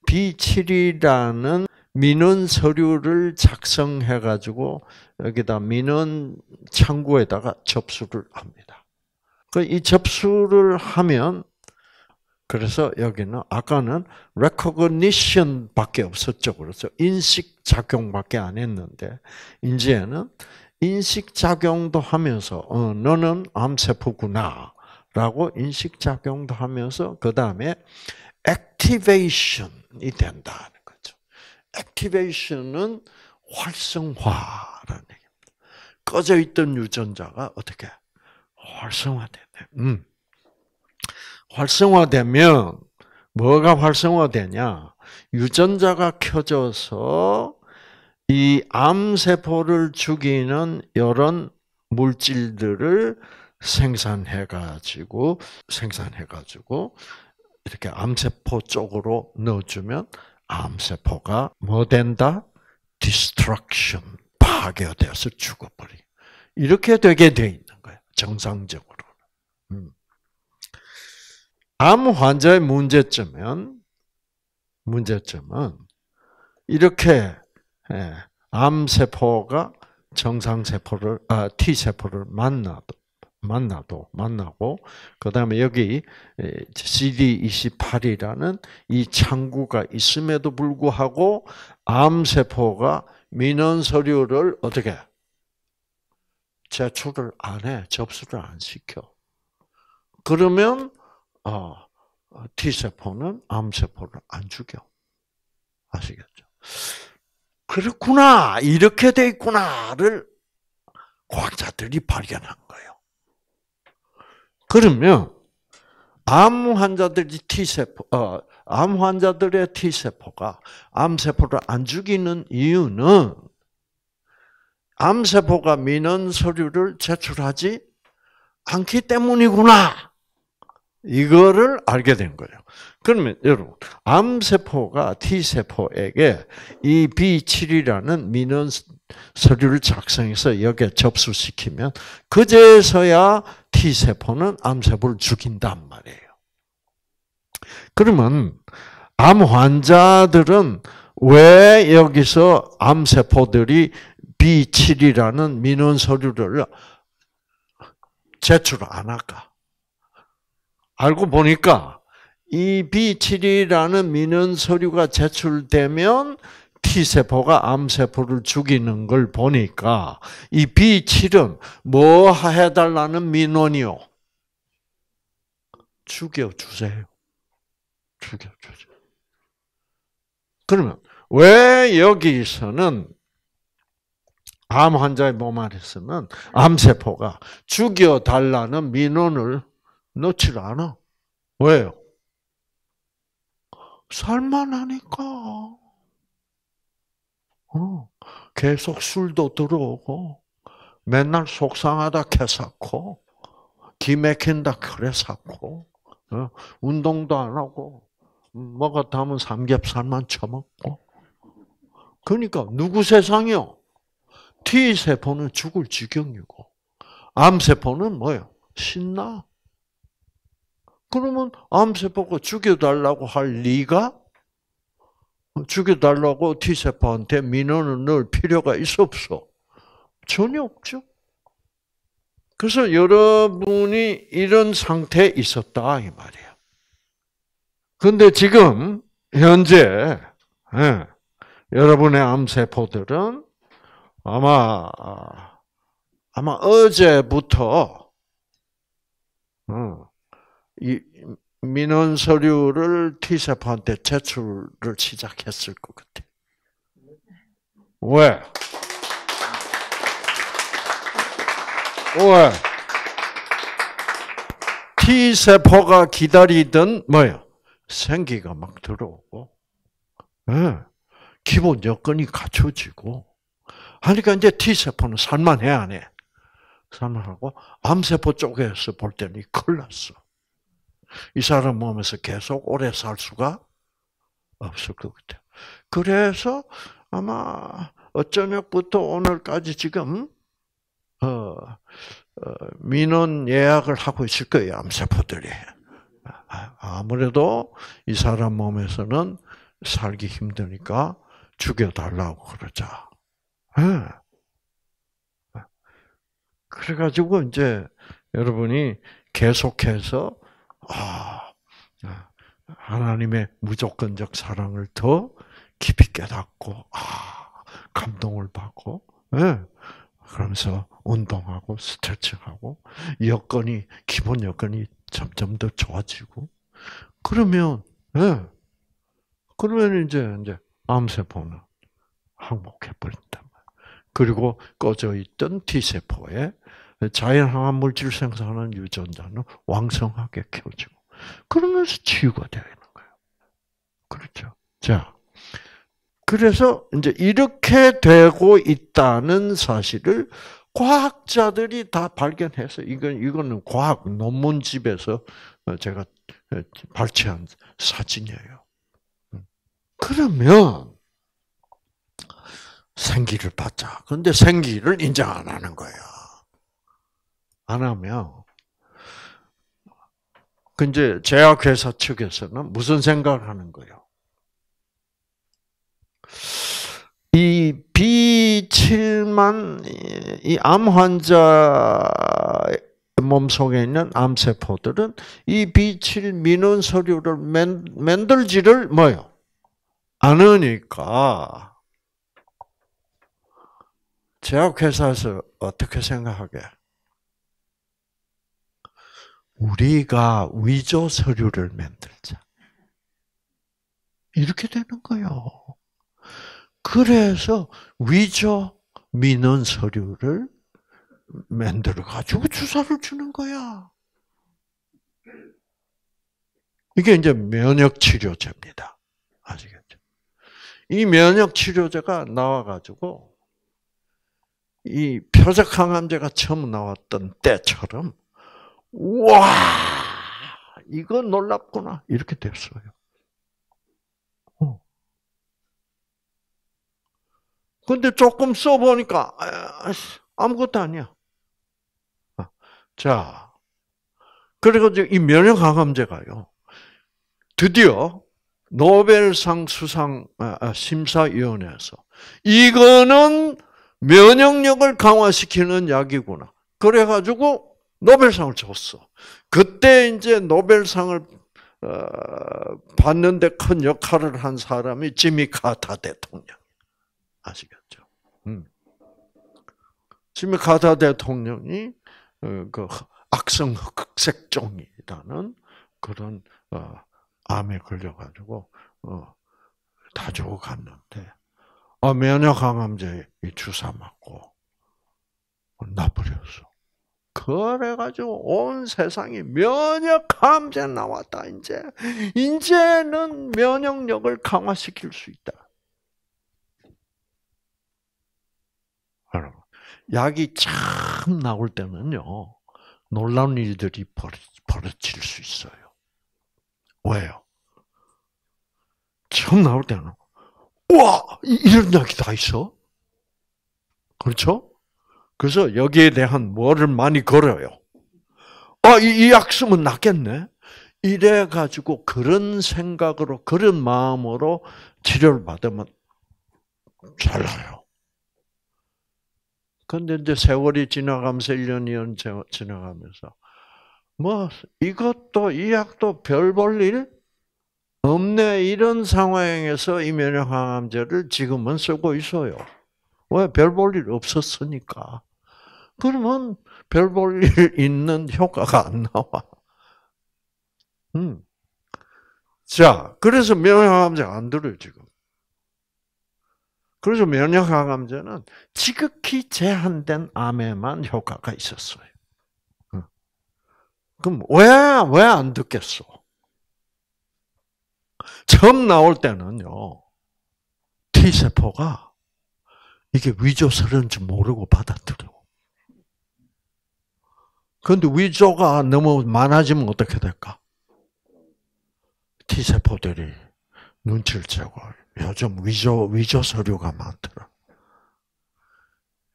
B7이라는 민원 서류를 작성해 가지고 여기다 민원 창구에다가 접수를 합니다. 그이 접수를 하면 그래서 여기는 아까는 recognition밖에 없었죠. 그렇죠. 인식 작용밖에 안 했는데 이제는 인식 작용도 하면서 어, 너는 암세포구나라고 인식 작용도 하면서 그다음에 activation이 된다는 거죠. activation은 활성화라는 얘기입니다. 꺼져 있던 유전자가 어떻게 활성화되대. 음. 활성화되면 뭐가 활성화되냐? 유전자가 켜져서 이 암세포를 죽이는 이런 물질들을 생산해가지고, 생산해가지고, 이렇게 암세포 쪽으로 넣어주면 암세포가 뭐 된다? destruction, 파괴되어서 죽어버리. 이렇게 되게 돼 정상적으로. 음. 암 환자의 문제점은 문제점은 이렇게 예, 암 세포가 정상 세포를 아, T 세포를 만나도 만나도 만나고 그다음에 여기 예, CD28이라는 이 창구가 있음에도 불구하고 암 세포가 민원 서류를 어떻게 제출을 안 해. 접수를 안 시켜. 그러면 어, 어, T세포는 암세포를 안 죽여. 아시겠죠? 그렇구나. 이렇게 돼 있구나를 과학자들이 발견한 거예요. 그러면 암 환자들이 T세포, 어, 암 환자들의 T세포가 암세포를 안 죽이는 이유는 암세포가 미는 서류를 제출하지 않기 때문이구나. 이거를 알게 된 거예요. 그러면 여러분, 암세포가 T세포에게 이 B7이라는 민원 서류를 작성해서 여기에 접수시키면 그제서야 T세포는 암세포를 죽인단 말이에요. 그러면 암 환자들은 왜 여기서 암세포들이 B7이라는 민원 서류를 제출 안 할까? 알고 보니까 이 B7이라는 민원 서류가 제출되면 T세포가 암세포를 죽이는 걸 보니까 이 B7은 뭐 해달라는 민원이요? 죽여주세요. 죽여주세요. 그러면 왜 여기서는 암 환자의 몸 안에 서는 암세포가 죽여달라는 민원을 넣질 않아. 왜요? 살만하니까. 어, 계속 술도 들어오고, 맨날 속상하다 캐삭고, 기맥힌다 그래삭고, 어, 운동도 안 하고, 음, 뭐가 담은 삼겹살만 처먹고. 그러니까 누구 세상이요? T세포는 죽을 지경이고 암세포는 뭐예요? 신나. 그러면 암세포가 죽여달라고 할 리가 죽여달라고 T세포한테 민원을 넣을 필요가 있어 없어? 전혀 없죠. 그래서 여러분이 이런 상태에 있었다 이말이에 근데 지금 현재 예, 여러분의 암세포들은 아마 아마 어제부터 이 민원 서류를 티세포한테 제출을 시작했을 것 같아. 왜? 왜? T세포가 기다리던 뭐요? 생기가 막 들어오고, 네. 기본 여건이 갖춰지고, 하니까 이제 T세포는 살만해, 안 해? 살만하고, 암세포 쪽에서 볼 때는 큰일 났어. 이 사람 몸에서 계속 오래 살 수가 없을 것 같아요. 그래서 아마 어쩌면부터 오늘까지 지금, 어, 어, 민원 예약을 하고 있을 거예요, 암세포들이. 아, 아, 아무래도 이 사람 몸에서는 살기 힘드니까 죽여달라고 그러자. 예. 그래가지고 이제 여러분이 계속해서 아, 아, 하나님의 무조건적 사랑을 더 깊이 깨닫고 아, 감동을 받고 예. 그러면서 운동하고 스트레칭하고 여건이 기본 여건이 점점 더 좋아지고 그러면 예. 그러면 이제 이제 암세포는 항복해 버린다. 그리고 꺼져 있던 T세포에 자연항암 물질 생산하는 유전자는 왕성하게 켜지고 그러면서 치유가 되는 거예요. 그렇죠. 자, 그래서 이제 이렇게 되고 있다는 사실을 과학자들이 다 발견해서 이건 이거는 과학 논문집에서 제가 발췌한 사진이에요. 음. 그러면 생기를 받자. 그런데 생기를 인정 안 하는 거예요. 안 하면 근데 그 제약회사 측에서는 무슨 생각을 하는 거예요? 이 B7만 이 암 환자 몸 속에 있는 암 세포들은 이 B7 민원 서류를 만들지를 뭐요? 않으니까 제약회사에서 어떻게 생각하게? 우리가 위조 서류를 만들자. 이렇게 되는 거예요. 그래서 위조 민원 서류를 만들어 가지고 주사를 주는 거야. 이게 이제 면역 치료제입니다. 아시겠죠? 이 면역 치료제가 나와 가지고 이 표적항암제가 처음 나왔던 때처럼 와 이거 놀랍구나 이렇게 됐어요. 어. 근데 조금 써보니까 아, 아무것도 아니야. 아, 자, 그리고 이 면역항암제가요. 드디어 노벨상 수상 아, 심사위원회에서 이거는 면역력을 강화시키는 약이구나. 그래가지고 노벨상을 줬어. 그때 이제 노벨상을 어, 받는데 큰 역할을 한 사람이 지미 카타 대통령. 아시겠죠? 음. 지미 카타 대통령이 어, 그 악성 흑색종이라는 그런 어, 암에 걸려가지고 다 죽어갔는데 아, 면역 항암제 이 주사 맞고 나버렸어. 그래가지고 온 세상이 면역항암제 나왔다. 이제 이제는 면역력을 강화시킬 수 있다. 여러분, 약이 참 나올 때는요 놀라운 일들이 벌어질 수 있어요. 왜요? 처음 나올 때는 와 이런 약이다 있어. 그렇죠? 그래서 여기에 대한 뭐를 많이 걸어요. 아, 이, 이 약수면 낫겠네. 이래 가지고 그런 생각으로 그런 마음으로 치료를 받으면 잘 나요. 근데 이제 세월이 지나가면서 1년이 지나가면서 뭐 이것도 이 약도 별볼일 없네 이런 상황에서 이면역 항암제를 지금은 쓰고 있어요. 왜? 별 볼일 없었으니까. 그러면 별 볼일 있는 효과가 안 나와. 음. 자, 그래서 면역항암제 안 들어요, 지금. 그래서 면역항암제는 지극히 제한된 암에만 효과가 있었어요. 음. 그럼 왜, 왜 안 듣겠어? 처음 나올 때는요, T세포가 이게 위조설인지 모르고 받아들여. 그런데 위조가 너무 많아지면 어떻게 될까? T세포들이 눈치를 채고 요즘 위조, 위조 서류가 많더라.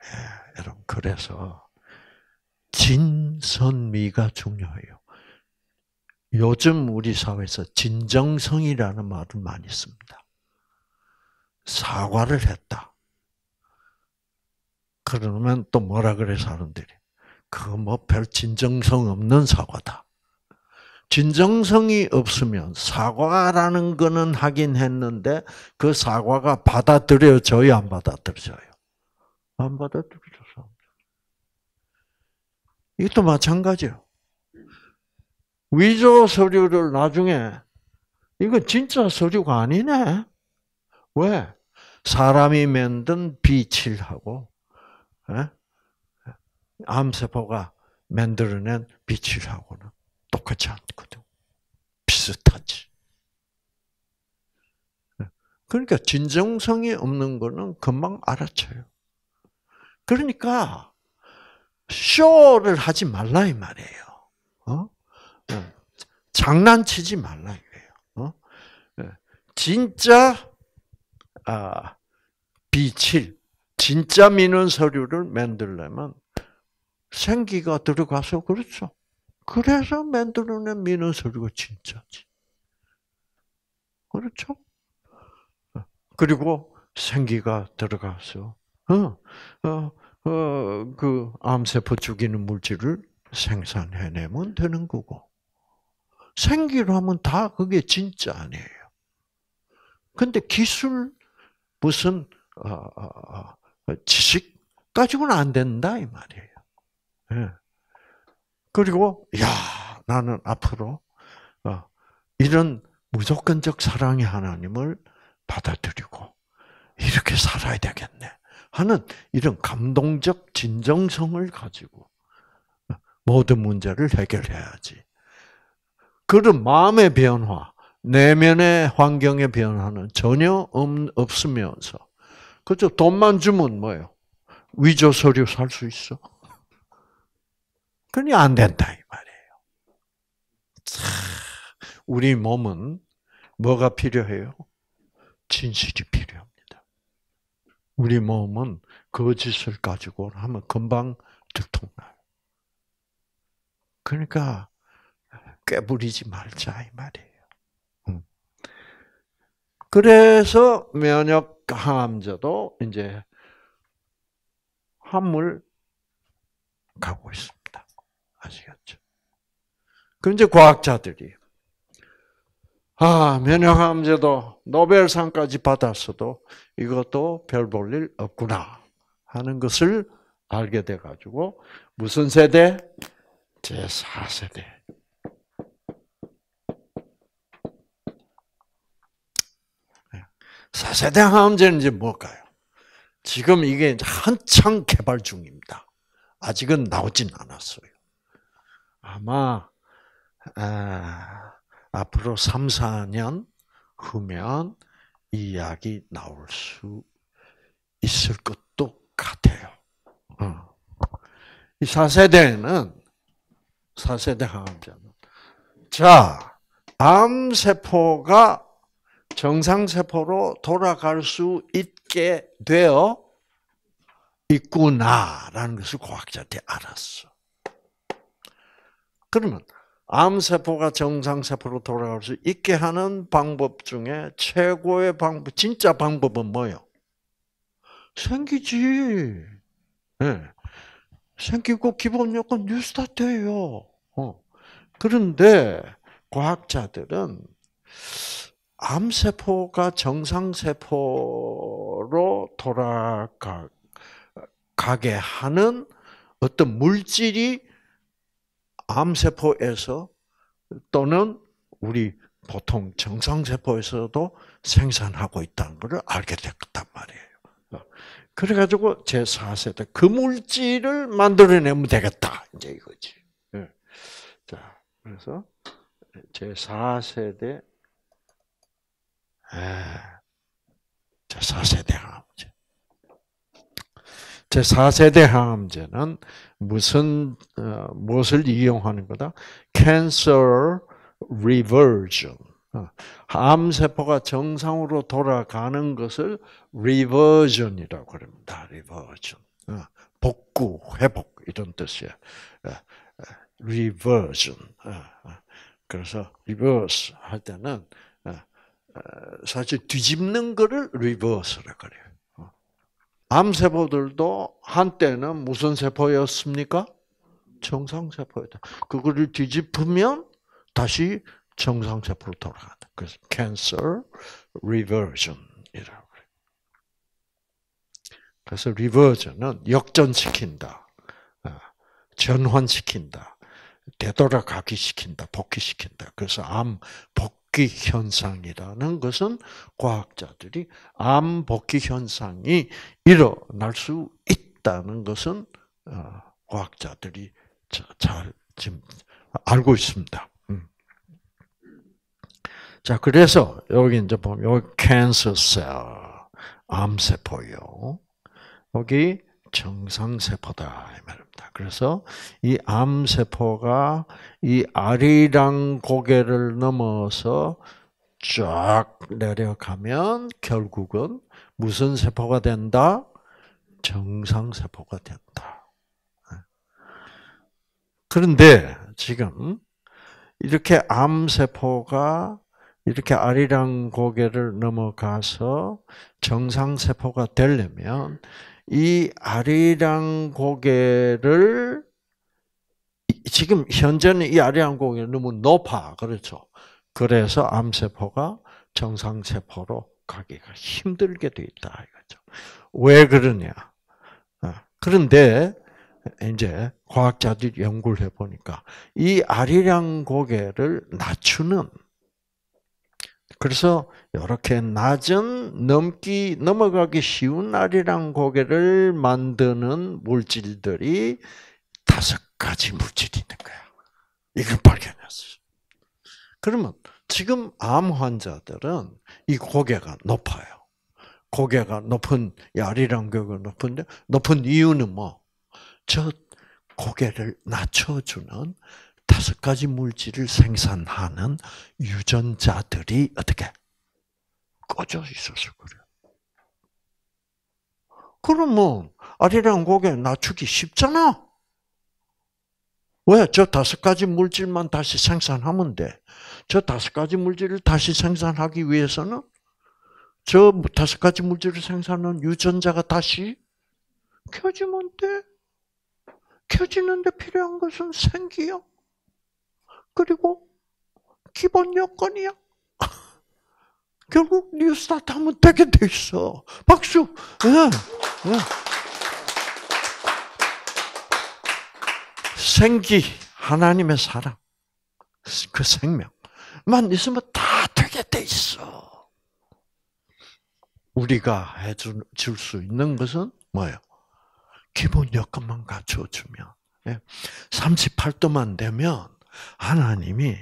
예, 여러분, 그래서 진선미가 중요해요. 요즘 우리 사회에서 진정성이라는 말을 많이 씁니다. 사과를 했다. 그러면 또 뭐라 그래 사람들이? 그 뭐 별 진정성 없는 사과다. 진정성이 없으면 사과라는 거는 하긴 했는데 그 사과가 받아들여져요, 안 받아들여져요? 안 받아들여져서. 이것도 마찬가지예요. 위조 서류를 나중에 이거 진짜 서류가 아니네. 왜? 사람이 만든 비칠하고 예? 암세포가 만들어낸 비칠하고는 똑같지 않거든. 비슷하지. 예? 그러니까 진정성이 없는 거는 금방 알아채요. 그러니까 쇼를 하지 말라 이 말이에요. 어? 장난치지 말라 이거예요. 어? 예. 진짜 아, 빛을 진짜 미는 서류를 만들려면 생기가 들어가서 그렇죠. 그래서 만들어낸 미는 서류가 진짜지. 그렇죠? 어. 그리고 생기가 들어가서 어, 어, 어, 그 암세포 죽이는 물질을 생산해내면 되는 거고. 생기로 하면 다 그게 진짜 아니에요. 근데 기술, 무슨, 어, 어, 어, 지식 가지고는 안 된다, 이 말이에요. 예. 그리고, 야 나는 앞으로, 이런 무조건적 사랑의 하나님을 받아들이고, 이렇게 살아야 되겠네. 하는 이런 감동적 진정성을 가지고 모든 문제를 해결해야지. 그런 마음의 변화, 내면의 환경의 변화는 전혀 없으면서 그죠? 돈만 주면 뭐예요? 위조 서류 살 수 있어? 그러니 안 된다 이 말이에요. 우리 몸은 뭐가 필요해요? 진실이 필요합니다. 우리 몸은 거짓을 그 가지고 하면 금방 들통나요. 그러니까 깨부리지 말자 이 말이에요. 음. 그래서 면역 항암제도 이제 함물 가고 있습니다. 아시겠죠? 그럼 이제 과학자들이 아 면역항암제도 노벨상까지 받았어도 이것도 별 볼일 없구나 하는 것을 알게 돼가지고 무슨 세대? 제4세대 4세대 항암제는 이제 뭘까요? 지금 이게 한창 개발 중입니다. 아직은 나오진 않았어요. 아마 아, 앞으로 3, 4년 후면 이 약이 나올 수 있을 것도 같아요. 어. 이 4세대는, 4세대 항암제는, 자, 암세포가 정상세포로 돌아갈 수 있게 되어 있구나라는 것을 과학자들이 알았어. 그러면 암세포가 정상세포로 돌아갈 수 있게 하는 방법 중에 최고의 방법, 진짜 방법은 뭐요? 생기지. 네. 생기고 기본 요건 뉴스타트예요. 어. 그런데 과학자들은 암세포가 정상세포로 돌아가게 하는 어떤 물질이 암세포에서 또는 우리 보통 정상세포에서도 생산하고 있다는 것을 알게 됐단 말이에요. 그래가지고 제4세대 그 물질을 만들어내면 되겠다. 이제 이거지. 예. 자, 그래서 제4세대 예. 제 4세대 항암제. 제 4세대 항암제는 무슨 어, 무엇을 이용하는 거다? Cancer reversion. 암세포가 어, 정상으로 돌아가는 것을 reversion이라고 그니다 reversion. 어, 복구, 회복 이런 뜻이에요. 어, reversion. 그래서 reverse 할 때는 사실 뒤집는 거를 리버스라 그래요. 암세포들도 한때는 무슨 세포였습니까? 정상세포였다. 그거를 뒤집으면 다시 정상세포로 돌아간다. 그래서 cancer reversion이라고 그래요. 그래서 reversion은 역전시킨다. 어, 전환시킨다. 되돌아가기 시킨다. 복귀시킨다. 그래서 암, 복, 복귀 현상이라는 것은 과학자들이 암 복귀 현상이 일어날 수 있다는 것은 어, 과학자들이 잘 지금 알고 있습니다. 음. 자, 그래서 여기 이제 보면 여기 cancer cell 암세포요. 여기 정상세포다 이 말. 합니다. 그래서 이 암세포가 이 아리랑 고개를 넘어서 쫙 내려가면 결국은 무슨 세포가 된다? 정상세포가 된다. 그런데 지금 이렇게 암세포가 이렇게 아리랑 고개를 넘어가서 정상세포가 되려면 이 아리랑 고개를 지금 현재는 이 아리랑 고개가 너무 높아 그렇죠. 그래서 암세포가 정상세포로 가기가 힘들게 돼 있다 이거죠. 왜 그러냐? 어, 그런데 이제 과학자들이 연구를 해보니까 이 아리랑 고개를 낮추는 그래서 이렇게 낮은 넘기 넘어가기 쉬운 날이란 고개를 만드는 물질들이 다섯 가지 물질이 있는 거야. 이걸 발견했어. 그러면 지금 암 환자들은 이 고개가 높아요. 고개가 높은 야리랑 고개 높은데 높은 이유는 뭐? 저 고개를 낮춰주는 다섯 가지 물질을 생산하는 유전자들이 어떻게 꺼져 있어서 그래요. 그러면 뭐 아리랑 고개 낮추기 쉽잖아. 왜? 저 다섯 가지 물질만 다시 생산하면 돼. 저 다섯 가지 물질을 다시 생산하기 위해서는 저 다섯 가지 물질을 생산하는 유전자가 다시 켜지면 돼. 켜지는데 필요한 것은 생기요. 그리고 기본 여건이야 결국 뉴스타트 하면 되게 돼 있어. 박수. 네. 네. 생기 하나님의 사랑 그 생명만 있으면 다 되게 돼 있어. 우리가 해줄 수 있는 것은 뭐예요? 기본 여건만 갖춰주면 38도만 예. 되면 하나님이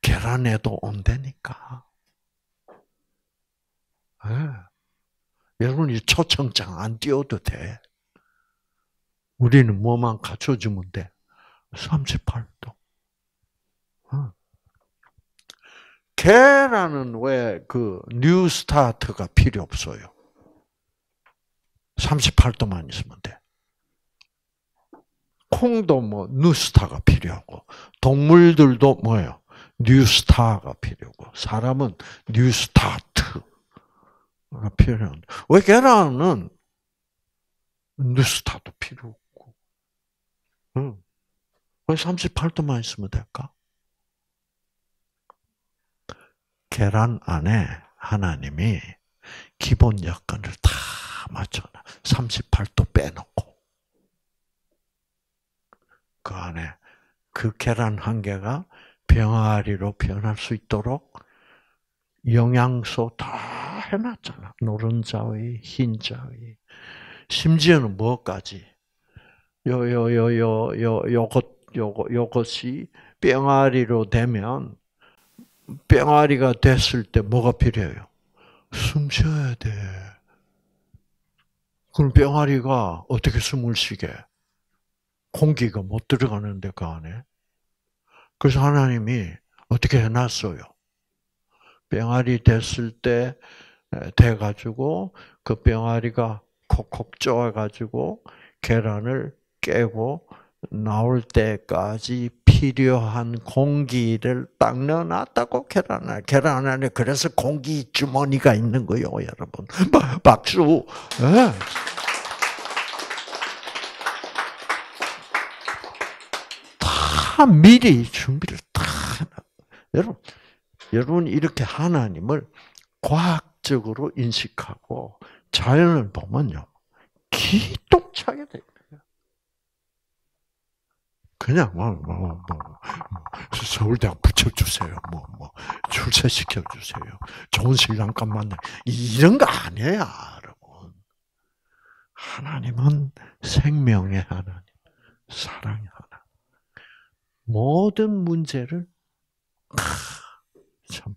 계란에도 온다니까. 네. 예. 여러분이 초청장 안 띄워도 돼. 우리는 뭐만 갖춰주면 돼? 38도. 어. 계란은 왜그 뉴스타트가 필요 없어요? 38도만 있으면 돼. 콩도 뭐 뉴스타가 필요하고 동물들도 뭐예요? 뉴스타가 필요하고 사람은 뉴스타트가 필요한. 왜 계란은 뉴스타도 필요 없고. 응. 왜 38도만 있으면 될까? 계란 안에 하나님이 기본 여건을 다 맞춰놔. 38도 빼놓고. 그 안에 그 계란 한 개가 병아리로 변할 수 있도록 영양소 다 해놨잖아. 노른자의, 흰자의. 심지어는 뭐까지? 요, 요, 요, 요, 요, 요것, 요것, 요것이 병아리로 되면, 병아리가 됐을 때 뭐가 필요해요? 숨 쉬어야 돼. 그럼 병아리가 어떻게 숨을 쉬게? 공기가 못 들어가는데 그 안에. 그래서 하나님이 어떻게 해놨어요? 병아리 됐을 때 돼가지고 그 병아리가 콕콕 쪼아가지고 계란을 깨고 나올 때까지 필요한 공기를 딱 넣어놨다고 계란을 계란 안에 그래서 공기 주머니가 있는 거요, 여러분. 박수. 네. 미리 준비를 다 여러분 여러분 이렇게 하나님을 과학적으로 인식하고 자연을 보면요 기똥차게 돼요. 그냥 뭐, 뭐, 뭐, 뭐, 뭐 서울대학 붙여주세요. 뭐, 뭐, 출세시켜주세요. 좋은 신랑감 만나. 이런 거 아니야, 여러분. 하나님은 생명의 하나님, 사랑의 하나님. 모든 문제를 참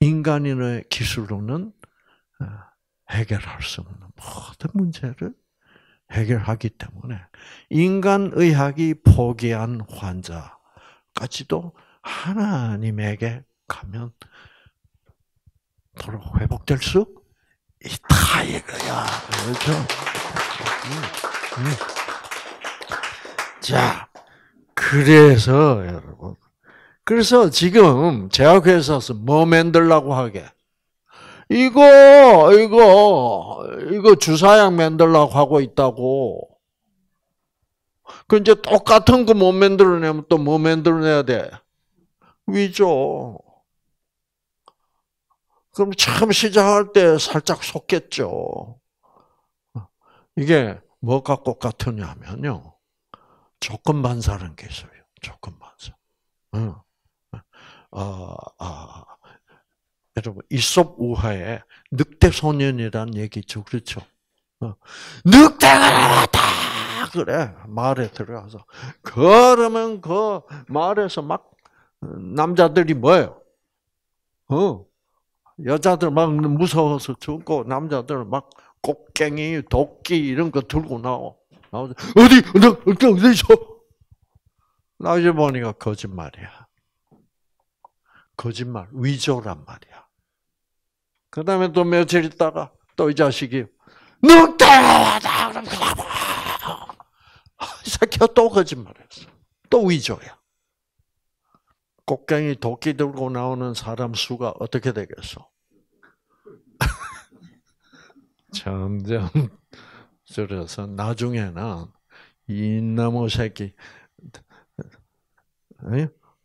인간인의 기술로는 어, 해결할 수 없는 모든 문제를 해결하기 때문에 인간 의학이 포기한 환자까지도 하나님에게 가면 도로 회복될 수 있다 이거야. 그렇죠? 음, 음. 자. 그래서 여러분, 그래서 지금 제약회사에서 뭐 만들라고 하게? 이거 이거 이거 주사약 만들라고 하고 있다고. 그 이제 똑같은 거못 뭐 만들어내면 또 뭐 만들어내야 돼? 위조. 그럼 처음 시작할 때 살짝 속겠죠. 이게 뭐 갖고 같으냐면요. 조건 반사라는 게 있어요. 조건 반사. 응. 아, 아, 여러분 이솝 우화에 늑대 소년이라는 얘기 죠 그렇죠? 어. 늑대가 다 그래 말에 들어가서 그러면 그 말에서 막 남자들이 뭐예요? 어 여자들 막 무서워서 죽고 남자들 막 곡괭이, 도끼 이런 거 들고 나오. 나오자 어디 너 어디 있어? 나중에 보니까 거짓말이야. 거짓말 위조란 말이야. 그 다음에 또 며칠 있다가 또 이 자식이 너 따라와다 이 새끼가 또 거짓말했어. 또 위조야. 곡괭이 도끼 들고 나오는 사람 수가 어떻게 되겠어? 점점 그래서 나중에는 이나무 새끼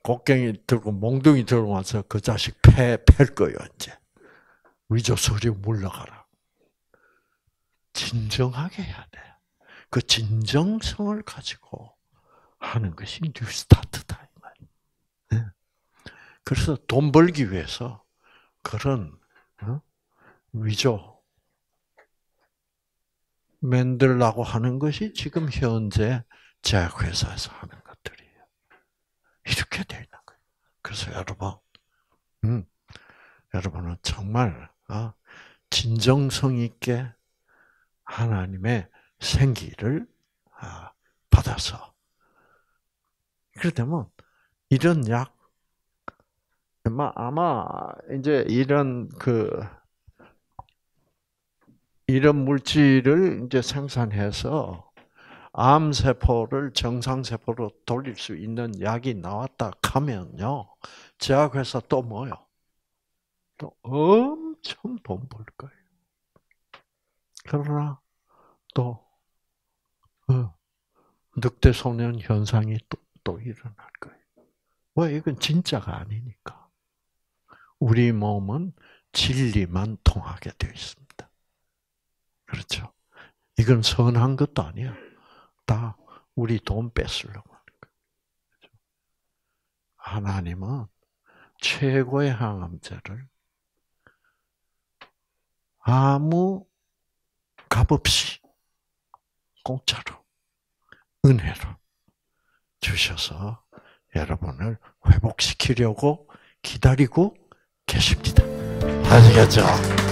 곡괭이 들고 몽둥이 들고 와서 그 자식 패 팰 거예요 이제 위조소리 물러가라. 진정하게 해야 돼. 그 진정성을 가지고 하는 것이 뉴스타트다 이 말. 그래서 돈 벌기 위해서 그런 위조 만들라고 하는 것이 지금 현재 제약회사에서 하는 것들이에요. 이렇게 되 있는 거예요. 그래서 여러분, 음, 여러분은 정말 어, 진정성 있게 하나님의 생기를 어, 받아서 그렇다면 이런 약 아마 이제 이런 그 이런 물질을 이제 생산해서 암 세포를 정상 세포로 돌릴 수 있는 약이 나왔다 하면요. 제약회사 또 뭐요? 또 엄청 돈벌 거예요. 그러나 또 어, 늑대 소년 현상이 또, 또 일어날 거예요. 왜? 이건 진짜가 아니니까. 우리 몸은 진리만 통하게 되어 있습니다. 그렇죠. 이건 선한 것도 아니야. 다 우리 돈 뺏으려고 하는 거예요. 그렇죠? 하나님은 최고의 항암제를 아무 값 없이 공짜로 은혜로 주셔서 여러분을 회복시키려고 기다리고 계십니다. 아시겠죠?